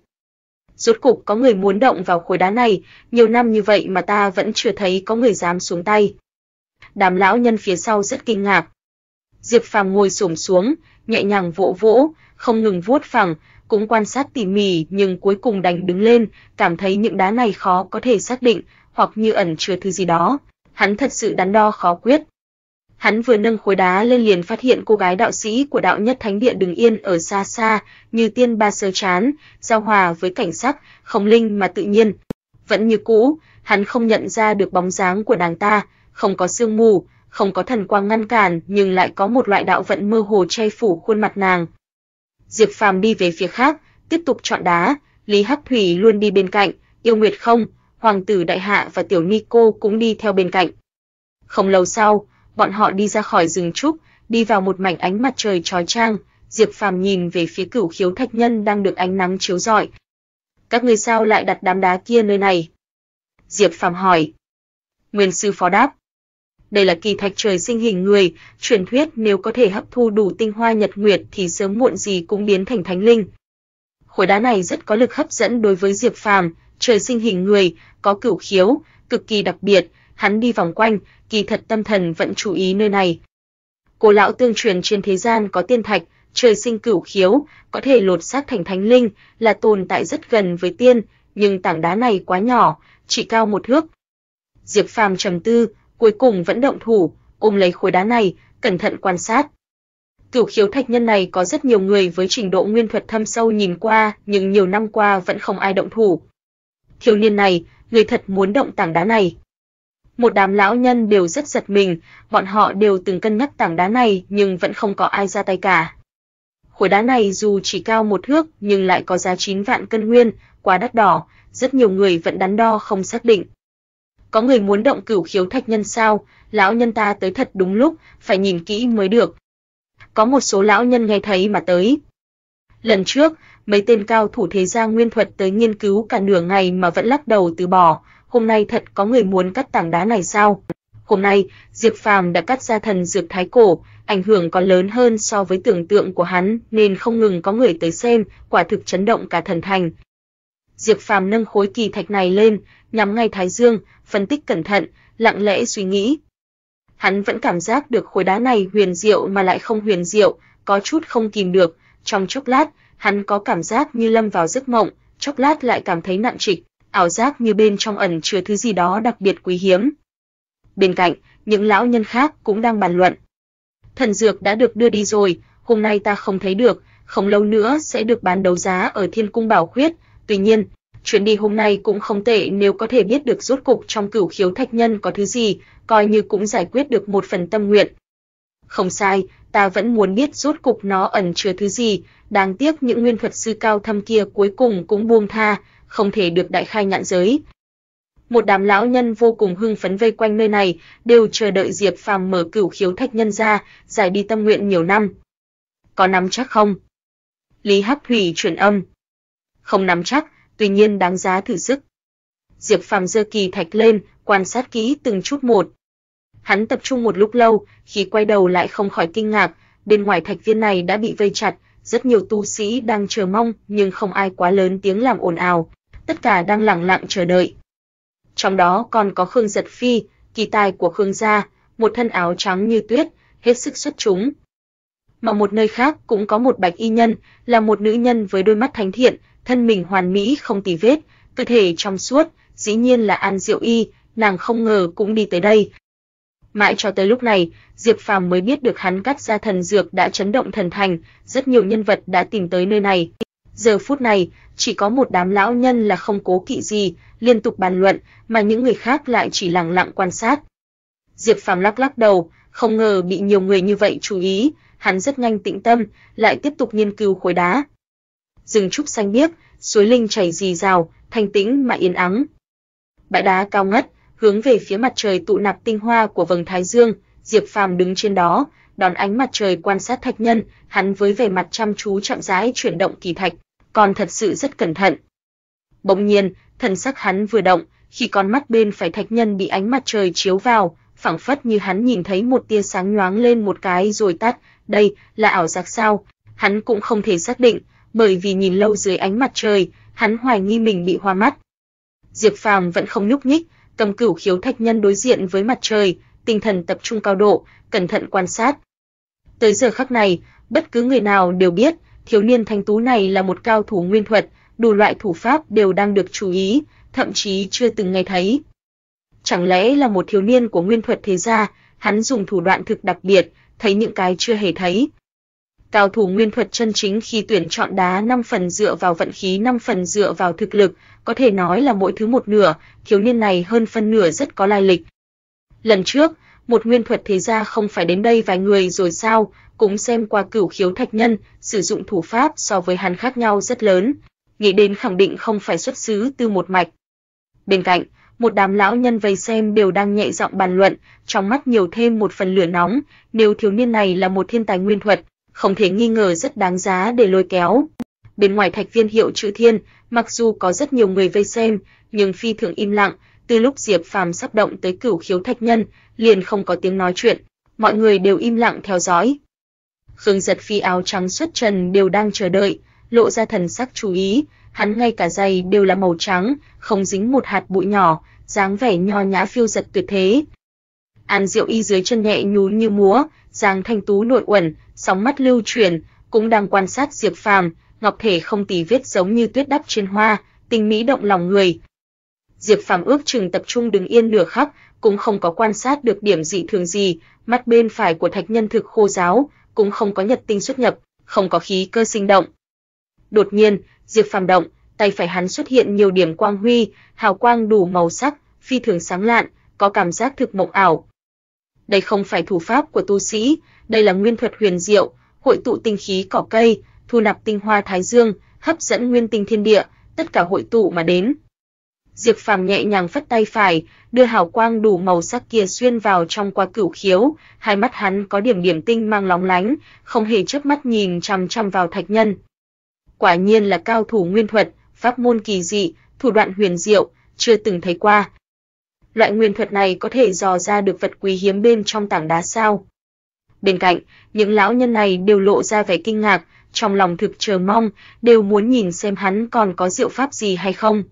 rốt cục có người muốn động vào khối đá này, nhiều năm như vậy mà ta vẫn chưa thấy có người dám xuống tay. Đàm lão nhân phía sau rất kinh ngạc. Diệp Phàm ngồi xổm xuống, nhẹ nhàng vỗ vỗ, không ngừng vuốt phẳng, cũng quan sát tỉ mỉ nhưng cuối cùng đành đứng lên, cảm thấy những đá này khó có thể xác định, hoặc như ẩn chứa thứ gì đó. Hắn thật sự đắn đo khó quyết. Hắn vừa nâng khối đá lên liền phát hiện cô gái đạo sĩ của đạo nhất thánh địa đứng yên ở xa xa, như tiên ba sơ chán, giao hòa với cảnh sắc, không linh mà tự nhiên. Vẫn như cũ, hắn không nhận ra được bóng dáng của nàng ta, không có sương mù, không có thần quang ngăn cản, nhưng lại có một loại đạo vận mơ hồ che phủ khuôn mặt nàng. Diệp Phàm đi về phía khác, tiếp tục chọn đá, Lý Hắc Thủy luôn đi bên cạnh, Yêu Nguyệt không, Hoàng tử Đại Hạ và Tiểu Ni Cô cũng đi theo bên cạnh. Không lâu sau, bọn họ đi ra khỏi rừng trúc, đi vào một mảnh ánh mặt trời chói chang, Diệp Phàm nhìn về phía Cửu Khiếu Thạch Nhân đang được ánh nắng chiếu rọi. Các ngươi sao lại đặt đám đá kia nơi này? Diệp Phàm hỏi. Nguyên sư phó đáp. Đây là kỳ thạch trời sinh hình người, truyền thuyết nếu có thể hấp thu đủ tinh hoa nhật nguyệt thì sớm muộn gì cũng biến thành thánh linh. Khối đá này rất có lực hấp dẫn đối với Diệp Phàm, trời sinh hình người, có cửu khiếu, cực kỳ đặc biệt, hắn đi vòng quanh, kỳ thật tâm thần vẫn chú ý nơi này. Cổ lão tương truyền trên thế gian có tiên thạch, trời sinh cửu khiếu, có thể lột xác thành thánh linh, là tồn tại rất gần với tiên, nhưng tảng đá này quá nhỏ, chỉ cao một thước. Diệp Phàm trầm tư, cuối cùng vẫn động thủ, ôm lấy khối đá này, cẩn thận quan sát. Cửu khiếu thạch nhân này có rất nhiều người với trình độ nguyên thuật thâm sâu nhìn qua, nhưng nhiều năm qua vẫn không ai động thủ. Thiếu niên này, người thật muốn động tảng đá này một đám lão nhân đều rất giật mình, bọn họ đều từng cân nhắc tảng đá này nhưng vẫn không có ai ra tay cả. Khối đá này dù chỉ cao một thước nhưng lại có giá 9 vạn cân nguyên, quá đắt đỏ, rất nhiều người vẫn đắn đo không xác định. Có người muốn động cửu khiếu thạch nhân sao, lão nhân ta tới thật đúng lúc, phải nhìn kỹ mới được. Có một số lão nhân nghe thấy mà tới. Lần trước, mấy tên cao thủ thế gia nguyên thuật tới nghiên cứu cả nửa ngày mà vẫn lắc đầu từ bỏ, hôm nay thật có người muốn cắt tảng đá này sao? Hôm nay, Diệp Phàm đã cắt ra thần dược thái cổ, ảnh hưởng còn lớn hơn so với tưởng tượng của hắn, nên không ngừng có người tới xem, quả thực chấn động cả thần thành. Diệp Phàm nâng khối kỳ thạch này lên, nhắm ngay Thái Dương, phân tích cẩn thận, lặng lẽ suy nghĩ. Hắn vẫn cảm giác được khối đá này huyền diệu mà lại không huyền diệu, có chút không kìm được, trong chốc lát, hắn có cảm giác như lâm vào giấc mộng, chốc lát lại cảm thấy nặng trịch, ảo giác như bên trong ẩn chứa thứ gì đó đặc biệt quý hiếm. Bên cạnh, những lão nhân khác cũng đang bàn luận. Thần dược đã được đưa đi rồi, hôm nay ta không thấy được, không lâu nữa sẽ được bán đấu giá ở Thiên cung Bảo Khuyết, tuy nhiên, chuyến đi hôm nay cũng không tệ nếu có thể biết được rốt cục trong cửu khiếu thạch nhân có thứ gì, coi như cũng giải quyết được một phần tâm nguyện. Không sai, ta vẫn muốn biết rốt cục nó ẩn chứa thứ gì, đáng tiếc những nguyên thuật sư cao thâm kia cuối cùng cũng buông tha, không thể được đại khai nhãn giới. Một đám lão nhân vô cùng hưng phấn vây quanh nơi này, đều chờ đợi Diệp Phàm mở cửu khiếu thạch nhân ra, giải đi tâm nguyện nhiều năm. Có nắm chắc không? Lý Hắc Thủy truyền âm. Không nắm chắc, tuy nhiên đáng giá thử sức. Diệp Phàm giơ kỳ thạch lên, quan sát kỹ từng chút một. Hắn tập trung một lúc lâu, khi quay đầu lại không khỏi kinh ngạc, bên ngoài thạch viên này đã bị vây chặt, rất nhiều tu sĩ đang chờ mong nhưng không ai quá lớn tiếng làm ồn ào tất cả đang lặng lặng chờ đợi. Trong đó còn có Khương Giật Phi, kỳ tài của Khương gia, một thân áo trắng như tuyết, hết sức xuất chúng. Mà một nơi khác cũng có một bạch y nhân, là một nữ nhân với đôi mắt thánh thiện, thân mình hoàn mỹ không tì vết, cơ thể trong suốt, dĩ nhiên là An Diệu Y, nàng không ngờ cũng đi tới đây. Mãi cho tới lúc này, Diệp Phàm mới biết được hắn cắt ra thần dược đã chấn động thần thành, rất nhiều nhân vật đã tìm tới nơi này. Giờ phút này, chỉ có một đám lão nhân là không cố kỵ gì, liên tục bàn luận, mà những người khác lại chỉ lặng lặng quan sát. Diệp Phàm lắc lắc đầu, không ngờ bị nhiều người như vậy chú ý, hắn rất nhanh tĩnh tâm, lại tiếp tục nghiên cứu khối đá. Rừng trúc xanh biếc, suối linh chảy rì rào, thanh tĩnh mà yên ắng. Bãi đá cao ngất, hướng về phía mặt trời tụ nạp tinh hoa của vầng thái dương, Diệp Phàm đứng trên đó, đón ánh mặt trời quan sát thạch nhân, hắn với vẻ mặt chăm chú chậm rãi chuyển động kỳ thạch còn thật sự rất cẩn thận. Bỗng nhiên, thần sắc hắn vừa động, khi con mắt bên phải thạch nhân bị ánh mặt trời chiếu vào, phảng phất như hắn nhìn thấy một tia sáng nhoáng lên một cái rồi tắt, đây là ảo giác sao? Hắn cũng không thể xác định, bởi vì nhìn lâu dưới ánh mặt trời, hắn hoài nghi mình bị hoa mắt. Diệp Phàm vẫn không nhúc nhích, cầm cửu khiếu thạch nhân đối diện với mặt trời, tinh thần tập trung cao độ, cẩn thận quan sát. Tới giờ khắc này, bất cứ người nào đều biết, thiếu niên thanh tú này là một cao thủ nguyên thuật, đủ loại thủ pháp đều đang được chú ý, thậm chí chưa từng nghe thấy. Chẳng lẽ là một thiếu niên của nguyên thuật thế gia, hắn dùng thủ đoạn thực đặc biệt, thấy những cái chưa hề thấy. Cao thủ nguyên thuật chân chính khi tuyển chọn đá 5 phần dựa vào vận khí, 5 phần dựa vào thực lực, có thể nói là mỗi thứ một nửa, thiếu niên này hơn phân nửa rất có lai lịch. Lần trước, một nguyên thuật thế gia không phải đến đây vài người rồi sao, cũng xem qua cửu khiếu thạch nhân, sử dụng thủ pháp so với hắn khác nhau rất lớn, nghĩ đến khẳng định không phải xuất xứ từ một mạch. Bên cạnh, một đám lão nhân vây xem đều đang nhẹ giọng bàn luận, trong mắt nhiều thêm một phần lửa nóng, nếu thiếu niên này là một thiên tài nguyên thuật, không thể nghi ngờ rất đáng giá để lôi kéo. Bên ngoài thạch viên hiệu chữ thiên, mặc dù có rất nhiều người vây xem, nhưng phi thường im lặng, từ lúc Diệp Phàm sắp động tới Cửu Khiếu Thạch Nhân, liền không có tiếng nói chuyện, mọi người đều im lặng theo dõi. Khương giật Phi áo trắng xuất trần đều đang chờ đợi, lộ ra thần sắc chú ý, hắn ngay cả giày đều là màu trắng, không dính một hạt bụi nhỏ, dáng vẻ nho nhã phiêu giật tuyệt thế. An Diệu Y dưới chân nhẹ nhún như múa, dáng thanh tú nội uẩn, sóng mắt lưu truyền, cũng đang quan sát Diệp Phàm, ngọc thể không tì vết giống như tuyết đắp trên hoa, tình mỹ động lòng người, Diệp Phàm ước chừng tập trung đứng yên nửa khắc, cũng không có quan sát được điểm dị thường gì, mắt bên phải của thạch nhân thực khô giáo, cũng không có nhật tinh xuất nhập, không có khí cơ sinh động. Đột nhiên, Diệp Phàm động, tay phải hắn xuất hiện nhiều điểm quang huy, hào quang đủ màu sắc, phi thường sáng lạn, có cảm giác thực mộng ảo. Đây không phải thủ pháp của tu sĩ, đây là nguyên thuật huyền diệu, hội tụ tinh khí cỏ cây, thu nạp tinh hoa thái dương, hấp dẫn nguyên tinh thiên địa, tất cả hội tụ mà đến, Diệp Phàm nhẹ nhàng phất tay phải, đưa hào quang đủ màu sắc kia xuyên vào trong qua cửu khiếu, hai mắt hắn có điểm điểm tinh mang lóng lánh, không hề chớp mắt nhìn chằm chằm vào Thạch Nhân. Quả nhiên là cao thủ nguyên thuật, pháp môn kỳ dị, thủ đoạn huyền diệu, chưa từng thấy qua. Loại nguyên thuật này có thể dò ra được vật quý hiếm bên trong tảng đá sao? Bên cạnh, những lão nhân này đều lộ ra vẻ kinh ngạc, trong lòng thực chờ mong, đều muốn nhìn xem hắn còn có diệu pháp gì hay không.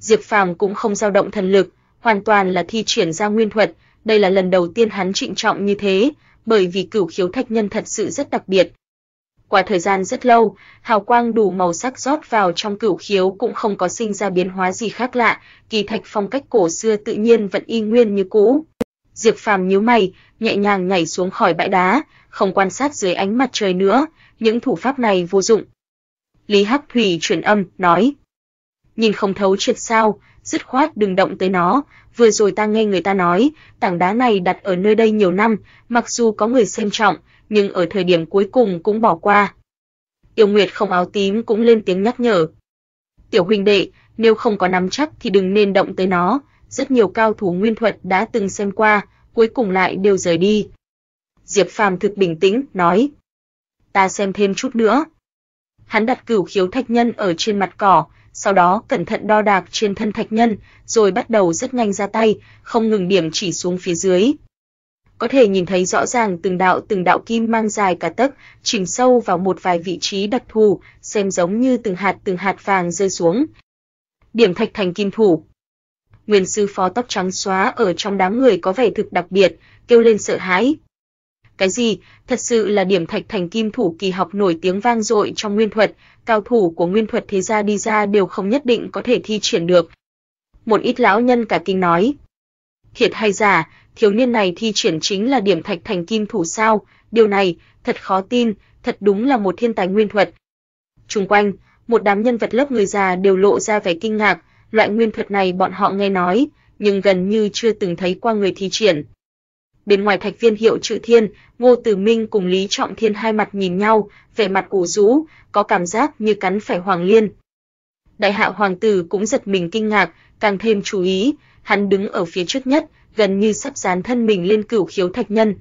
Diệp Phàm cũng không dao động thần lực, hoàn toàn là thi triển ra nguyên thuật, đây là lần đầu tiên hắn trịnh trọng như thế, bởi vì cửu khiếu thạch nhân thật sự rất đặc biệt. Qua thời gian rất lâu, hào quang đủ màu sắc rót vào trong cửu khiếu cũng không có sinh ra biến hóa gì khác lạ, kỳ thạch phong cách cổ xưa tự nhiên vẫn y nguyên như cũ. Diệp Phàm nhíu mày, nhẹ nhàng nhảy xuống khỏi bãi đá, không quan sát dưới ánh mặt trời nữa, những thủ pháp này vô dụng. Lý Hắc Thủy truyền âm nói: nhìn không thấu triệt sao, dứt khoát đừng động tới nó, vừa rồi ta nghe người ta nói, tảng đá này đặt ở nơi đây nhiều năm, mặc dù có người xem trọng, nhưng ở thời điểm cuối cùng cũng bỏ qua. Yêu Nguyệt không áo tím cũng lên tiếng nhắc nhở. Tiểu huynh đệ, nếu không có nắm chắc thì đừng nên động tới nó, rất nhiều cao thủ nguyên thuật đã từng xem qua, cuối cùng lại đều rời đi. Diệp Phàm thực bình tĩnh nói: "Ta xem thêm chút nữa." Hắn đặt cửu khiếu thạch nhân ở trên mặt cỏ, sau đó cẩn thận đo đạc trên thân thạch nhân, rồi bắt đầu rất nhanh ra tay, không ngừng điểm chỉ xuống phía dưới. Có thể nhìn thấy rõ ràng từng đạo từng đạo kim mang dài cả tấc, chìm sâu vào một vài vị trí đặc thù, xem giống như từng hạt từng hạt vàng rơi xuống. Điểm thạch thành kim thủ. Nguyên sư phó tóc trắng xóa ở trong đám người có vẻ thực đặc biệt, kêu lên sợ hãi, cái gì? Thật sự là điểm thạch thành kim thủ kỳ học nổi tiếng vang dội trong nguyên thuật, cao thủ của nguyên thuật thế gia đi ra đều không nhất định có thể thi triển được. Một ít lão nhân cả kinh nói. Thiệt hay giả, thiếu niên này thi triển chính là điểm thạch thành kim thủ sao? Điều này, thật khó tin, thật đúng là một thiên tài nguyên thuật. Trung quanh, một đám nhân vật lớp người già đều lộ ra vẻ kinh ngạc, loại nguyên thuật này bọn họ nghe nói, nhưng gần như chưa từng thấy qua người thi triển. Bên ngoài Thạch Viên hiệu chữ Thiên, Ngô Tử Minh cùng Lý Trọng Thiên hai mặt nhìn nhau, vẻ mặt cổ rũ, có cảm giác như cắn phải Hoàng Liên. Đại hạ hoàng tử cũng giật mình kinh ngạc, càng thêm chú ý, hắn đứng ở phía trước nhất, gần như sắp dán thân mình lên cửu khiếu thạch nhân.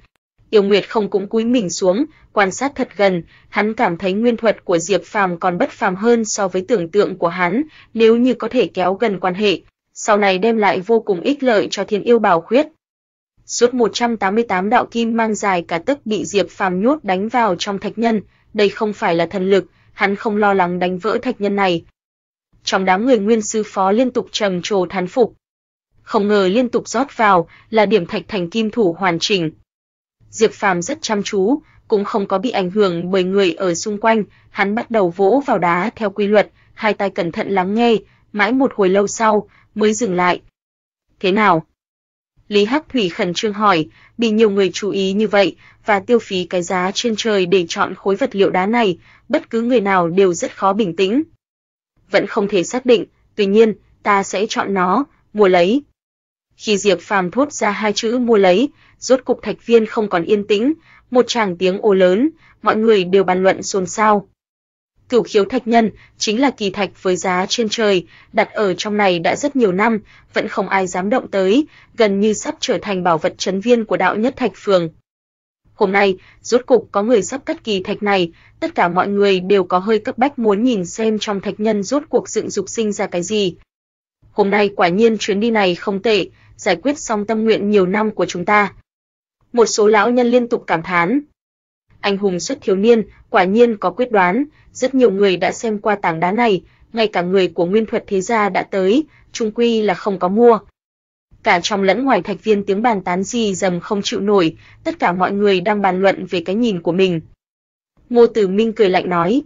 Yêu Nguyệt không cũng cúi mình xuống, quan sát thật gần, hắn cảm thấy nguyên thuật của Diệp Phàm còn bất phàm hơn so với tưởng tượng của hắn, nếu như có thể kéo gần quan hệ, sau này đem lại vô cùng ích lợi cho Thiên Yêu Bảo Khuyết suốt 188 đạo kim mang dài cả tức bị Diệp Phàm nhốt đánh vào trong thạch nhân, đây không phải là thần lực, hắn không lo lắng đánh vỡ thạch nhân này. Trong đám người nguyên sư phó liên tục trầm trồ thán phục. Không ngờ liên tục rót vào là điểm thạch thành kim thủ hoàn chỉnh. Diệp Phàm rất chăm chú, cũng không có bị ảnh hưởng bởi người ở xung quanh, hắn bắt đầu vỗ vào đá theo quy luật, hai tay cẩn thận lắng nghe, mãi một hồi lâu sau mới dừng lại. Thế nào? Lý Hắc Thủy khẩn trương hỏi, bị nhiều người chú ý như vậy và tiêu phí cái giá trên trời để chọn khối vật liệu đá này, bất cứ người nào đều rất khó bình tĩnh. Vẫn không thể xác định, tuy nhiên, ta sẽ chọn nó, mua lấy. Khi Diệp Phàm thốt ra hai chữ mua lấy, rốt cục Thạch Viên không còn yên tĩnh, một tràng tiếng ồ lớn, mọi người đều bàn luận xôn xao. Cửu khiếu thạch nhân chính là kỳ thạch với giá trên trời, đặt ở trong này đã rất nhiều năm, vẫn không ai dám động tới, gần như sắp trở thành bảo vật trấn viên của đạo nhất thạch phường. Hôm nay, rốt cục có người sắp cất kỳ thạch này, tất cả mọi người đều có hơi cấp bách muốn nhìn xem trong thạch nhân rốt cuộc dựng dục sinh ra cái gì. Hôm nay quả nhiên chuyến đi này không tệ, giải quyết xong tâm nguyện nhiều năm của chúng ta. Một số lão nhân liên tục cảm thán. Anh hùng xuất thiếu niên, quả nhiên có quyết đoán, rất nhiều người đã xem qua tảng đá này, ngay cả người của nguyên thuật thế gia đã tới, chung quy là không có mua. Cả trong lẫn ngoài thạch viên tiếng bàn tán gì dầm không chịu nổi, tất cả mọi người đang bàn luận về cái nhìn của mình. Ngô Tử Minh cười lạnh nói,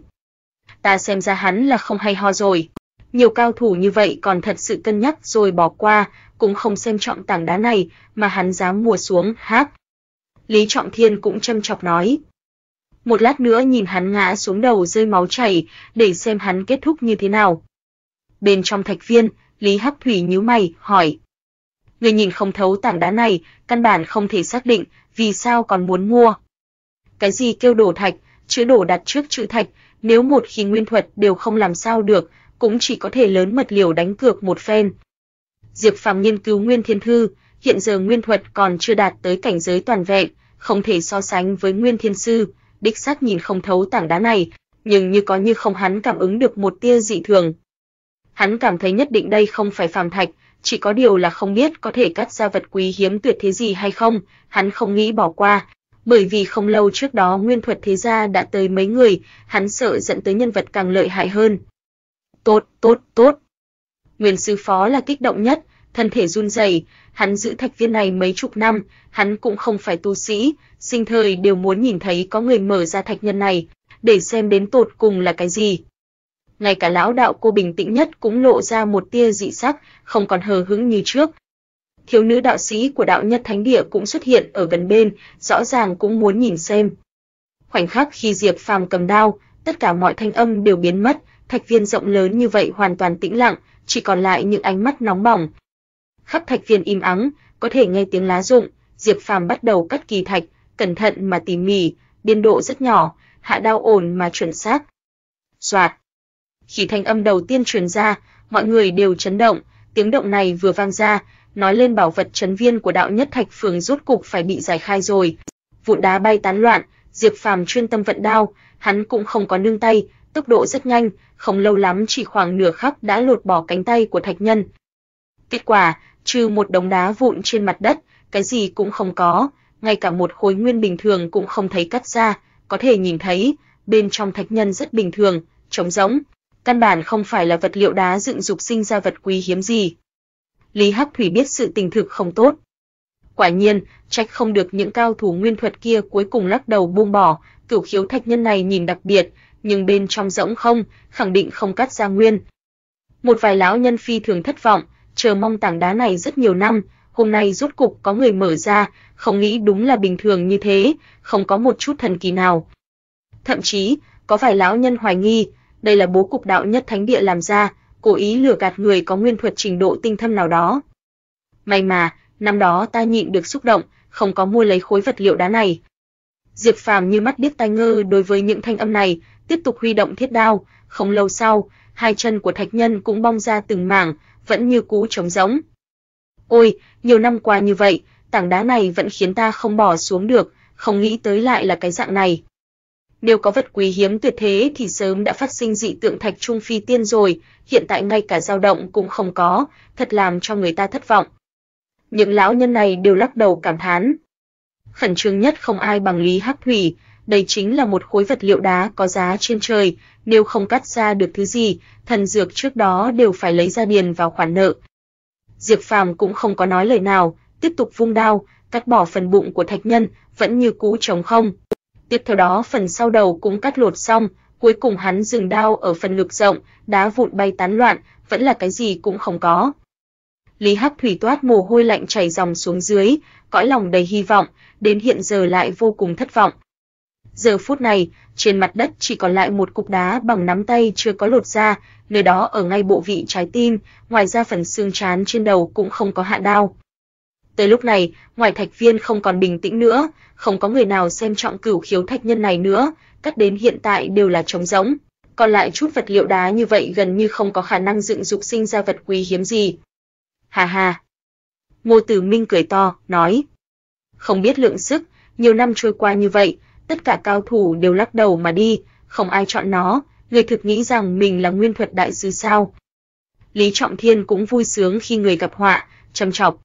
ta xem ra hắn là không hay ho rồi. Nhiều cao thủ như vậy còn thật sự cân nhắc rồi bỏ qua, cũng không xem trọng tảng đá này mà hắn dám mua xuống hát. Lý Trọng Thiên cũng châm chọc nói, một lát nữa nhìn hắn ngã xuống đầu rơi máu chảy, để xem hắn kết thúc như thế nào. Bên trong thạch viên, Lý Hắc Thủy nhíu mày, hỏi: "Người nhìn không thấu tảng đá này, căn bản không thể xác định, vì sao còn muốn mua?" Cái gì kêu đổ thạch, chữ đổ đặt trước chữ thạch, nếu một khi nguyên thuật đều không làm sao được, cũng chỉ có thể lớn mật liều đánh cược một phen. Diệp Phàm nghiên cứu Nguyên Thiên Thư, hiện giờ nguyên thuật còn chưa đạt tới cảnh giới toàn vẹn, không thể so sánh với Nguyên Thiên Sư, đích xác nhìn không thấu tảng đá này, nhưng như có như không hắn cảm ứng được một tia dị thường. Hắn cảm thấy nhất định đây không phải phàm thạch, chỉ có điều là không biết có thể cắt ra vật quý hiếm tuyệt thế gì hay không, hắn không nghĩ bỏ qua, bởi vì không lâu trước đó nguyên thuật thế gia đã tới mấy người, hắn sợ dẫn tới nhân vật càng lợi hại hơn. Tốt, tốt, tốt. Nguyên sư phó là kích động nhất, thân thể run rẩy, hắn giữ thạch viên này mấy chục năm, hắn cũng không phải tu sĩ, sinh thời đều muốn nhìn thấy có người mở ra thạch nhân này, để xem đến tột cùng là cái gì. Ngay cả lão đạo cô bình tĩnh nhất cũng lộ ra một tia dị sắc, không còn hờ hững như trước. Thiếu nữ đạo sĩ của đạo nhất thánh địa cũng xuất hiện ở gần bên, rõ ràng cũng muốn nhìn xem. Khoảnh khắc khi Diệp Phàm cầm đao, tất cả mọi thanh âm đều biến mất, thạch viên rộng lớn như vậy hoàn toàn tĩnh lặng, chỉ còn lại những ánh mắt nóng bỏng, khắp thạch viên im ắng, có thể nghe tiếng lá rụng, Diệp Phàm bắt đầu cắt kỳ thạch, cẩn thận mà tỉ mỉ, biên độ rất nhỏ, hạ đao ổn mà chuẩn xác. Soạt. Khi thanh âm đầu tiên truyền ra, mọi người đều chấn động, tiếng động này vừa vang ra, nói lên bảo vật trấn viên của đạo nhất thạch phường rốt cục phải bị giải khai rồi. Vụn đá bay tán loạn, Diệp Phàm chuyên tâm vận đao, hắn cũng không có nương tay, tốc độ rất nhanh, không lâu lắm chỉ khoảng nửa khắc đã lột bỏ cánh tay của thạch nhân. Kết quả, trừ một đống đá vụn trên mặt đất, cái gì cũng không có, ngay cả một khối nguyên bình thường cũng không thấy cắt ra, có thể nhìn thấy, bên trong thạch nhân rất bình thường, trống rỗng, căn bản không phải là vật liệu đá dựng dục sinh ra vật quý hiếm gì. Lý Hắc Thủy biết sự tình thực không tốt. Quả nhiên, trách không được những cao thủ nguyên thuật kia cuối cùng lắc đầu buông bỏ, cửu khiếu thạch nhân này nhìn đặc biệt, nhưng bên trong rỗng không, khẳng định không cắt ra nguyên. Một vài lão nhân phi thường thất vọng, chờ mong tảng đá này rất nhiều năm, hôm nay rốt cục có người mở ra, không nghĩ đúng là bình thường như thế, không có một chút thần kỳ nào. Thậm chí, có vài lão nhân hoài nghi, đây là bố cục đạo nhất thánh địa làm ra, cố ý lừa gạt người có nguyên thuật trình độ tinh thâm nào đó. May mà, năm đó ta nhịn được xúc động, không có mua lấy khối vật liệu đá này. Diệp Phàm như mắt điếc tai ngơ đối với những thanh âm này, tiếp tục huy động thiết đao, không lâu sau, hai chân của thạch nhân cũng bong ra từng mảng, vẫn như cũ trống rỗng. Ôi, nhiều năm qua như vậy, tảng đá này vẫn khiến ta không bỏ xuống được, không nghĩ tới lại là cái dạng này. Nếu có vật quý hiếm tuyệt thế thì sớm đã phát sinh dị tượng thạch trung phi tiên rồi, hiện tại ngay cả dao động cũng không có, thật làm cho người ta thất vọng. Những lão nhân này đều lắc đầu cảm thán. Khẩn trương nhất không ai bằng Lý Hắc Thủy, đây chính là một khối vật liệu đá có giá trên trời, nếu không cắt ra được thứ gì, thần dược trước đó đều phải lấy ra điền vào khoản nợ. Diệp Phàm cũng không có nói lời nào, tiếp tục vung đao, cắt bỏ phần bụng của Thạch Nhân, vẫn như cũ trống không. Tiếp theo đó phần sau đầu cũng cắt lột xong, cuối cùng hắn dừng đao ở phần ngực rộng, đá vụn bay tán loạn, vẫn là cái gì cũng không có. Lý Hắc Thủy toát mồ hôi lạnh chảy dòng xuống dưới, cõi lòng đầy hy vọng, đến hiện giờ lại vô cùng thất vọng. Giờ phút này, trên mặt đất chỉ còn lại một cục đá bằng nắm tay chưa có lột ra, nơi đó ở ngay bộ vị trái tim, ngoài ra phần xương trán trên đầu cũng không có hạ đao. Tới lúc này, ngoài Thạch Viên không còn bình tĩnh nữa, không có người nào xem trọng cửu khiếu thạch nhân này nữa, cắt đến hiện tại đều là trống rỗng. Còn lại chút vật liệu đá như vậy gần như không có khả năng dựng dục sinh ra vật quý hiếm gì. Hà hà. Ngô Tử Minh cười to, nói: "Không biết lượng sức, nhiều năm trôi qua như vậy, tất cả cao thủ đều lắc đầu mà đi, không ai chọn nó, người thực nghĩ rằng mình là nguyên thuật đại sư sao. Lý Trọng Thiên cũng vui sướng khi người gặp họa, châm chọc.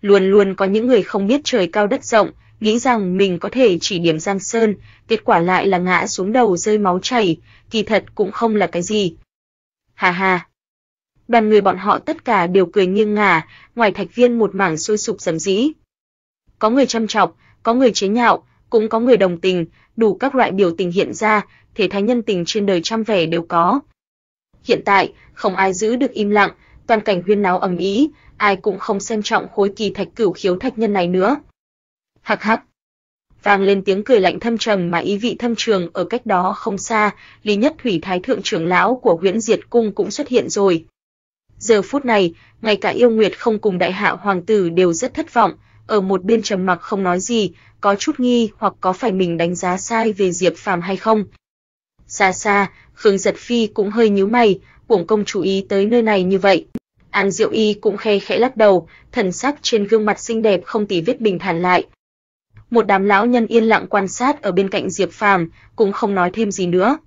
Luôn luôn có những người không biết trời cao đất rộng, nghĩ rằng mình có thể chỉ điểm Giang Sơn, kết quả lại là ngã xuống đầu rơi máu chảy, kỳ thật cũng không là cái gì. Hà hà. Đoàn người bọn họ tất cả đều cười nghiêng ngả, ngoài thạch viên một mảng sôi sục rầm rĩ. Có người châm chọc, có người chế nhạo, cũng có người đồng tình, đủ các loại biểu tình hiện ra, thể thái nhân tình trên đời trăm vẻ đều có. Hiện tại, không ai giữ được im lặng, toàn cảnh huyên náo ầm ĩ, ai cũng không xem trọng khối kỳ thạch cửu khiếu thạch nhân này nữa. Hắc hắc. Vang lên tiếng cười lạnh thâm trầm mà ý vị thâm trường ở cách đó không xa, Lý Nhất Thủy Thái thượng trưởng lão của Huyễn Diệt cung cũng xuất hiện rồi. Giờ phút này, ngay cả Yêu Nguyệt không cùng Đại Hạ hoàng tử đều rất thất vọng, ở một bên trầm mặc không nói gì, có chút nghi hoặc có phải mình đánh giá sai về Diệp Phàm hay không. Xa xa, Khương Giật Phi cũng hơi nhíu mày, cuồng công chú ý tới nơi này như vậy. An Diệu Y cũng khe khẽ lắc đầu, thần sắc trên gương mặt xinh đẹp không tì vết bình thản lại. Một đám lão nhân yên lặng quan sát ở bên cạnh Diệp Phàm, cũng không nói thêm gì nữa.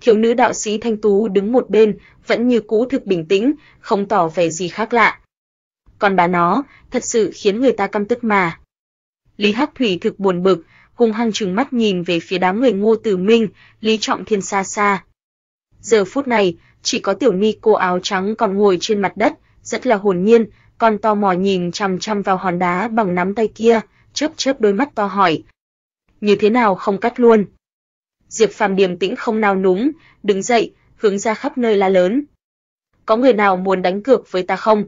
Thiếu nữ đạo sĩ Thanh Tú đứng một bên, vẫn như cũ thực bình tĩnh, không tỏ vẻ gì khác lạ còn bà nó, thật sự khiến người ta căm tức mà. Lý Hắc Thủy thực buồn bực, hung hăng trừng mắt nhìn về phía đám người Ngô Tử Minh, Lý Trọng Thiên xa xa. Giờ phút này, chỉ có tiểu ni cô áo trắng còn ngồi trên mặt đất, rất là hồn nhiên, còn to mò nhìn chằm chằm vào hòn đá bằng nắm tay kia, chớp chớp đôi mắt to hỏi: "Như thế nào không cắt luôn?" Diệp Phàm điềm tĩnh không nao núng, đứng dậy, hướng ra khắp nơi la lớn: "Có người nào muốn đánh cược với ta không?"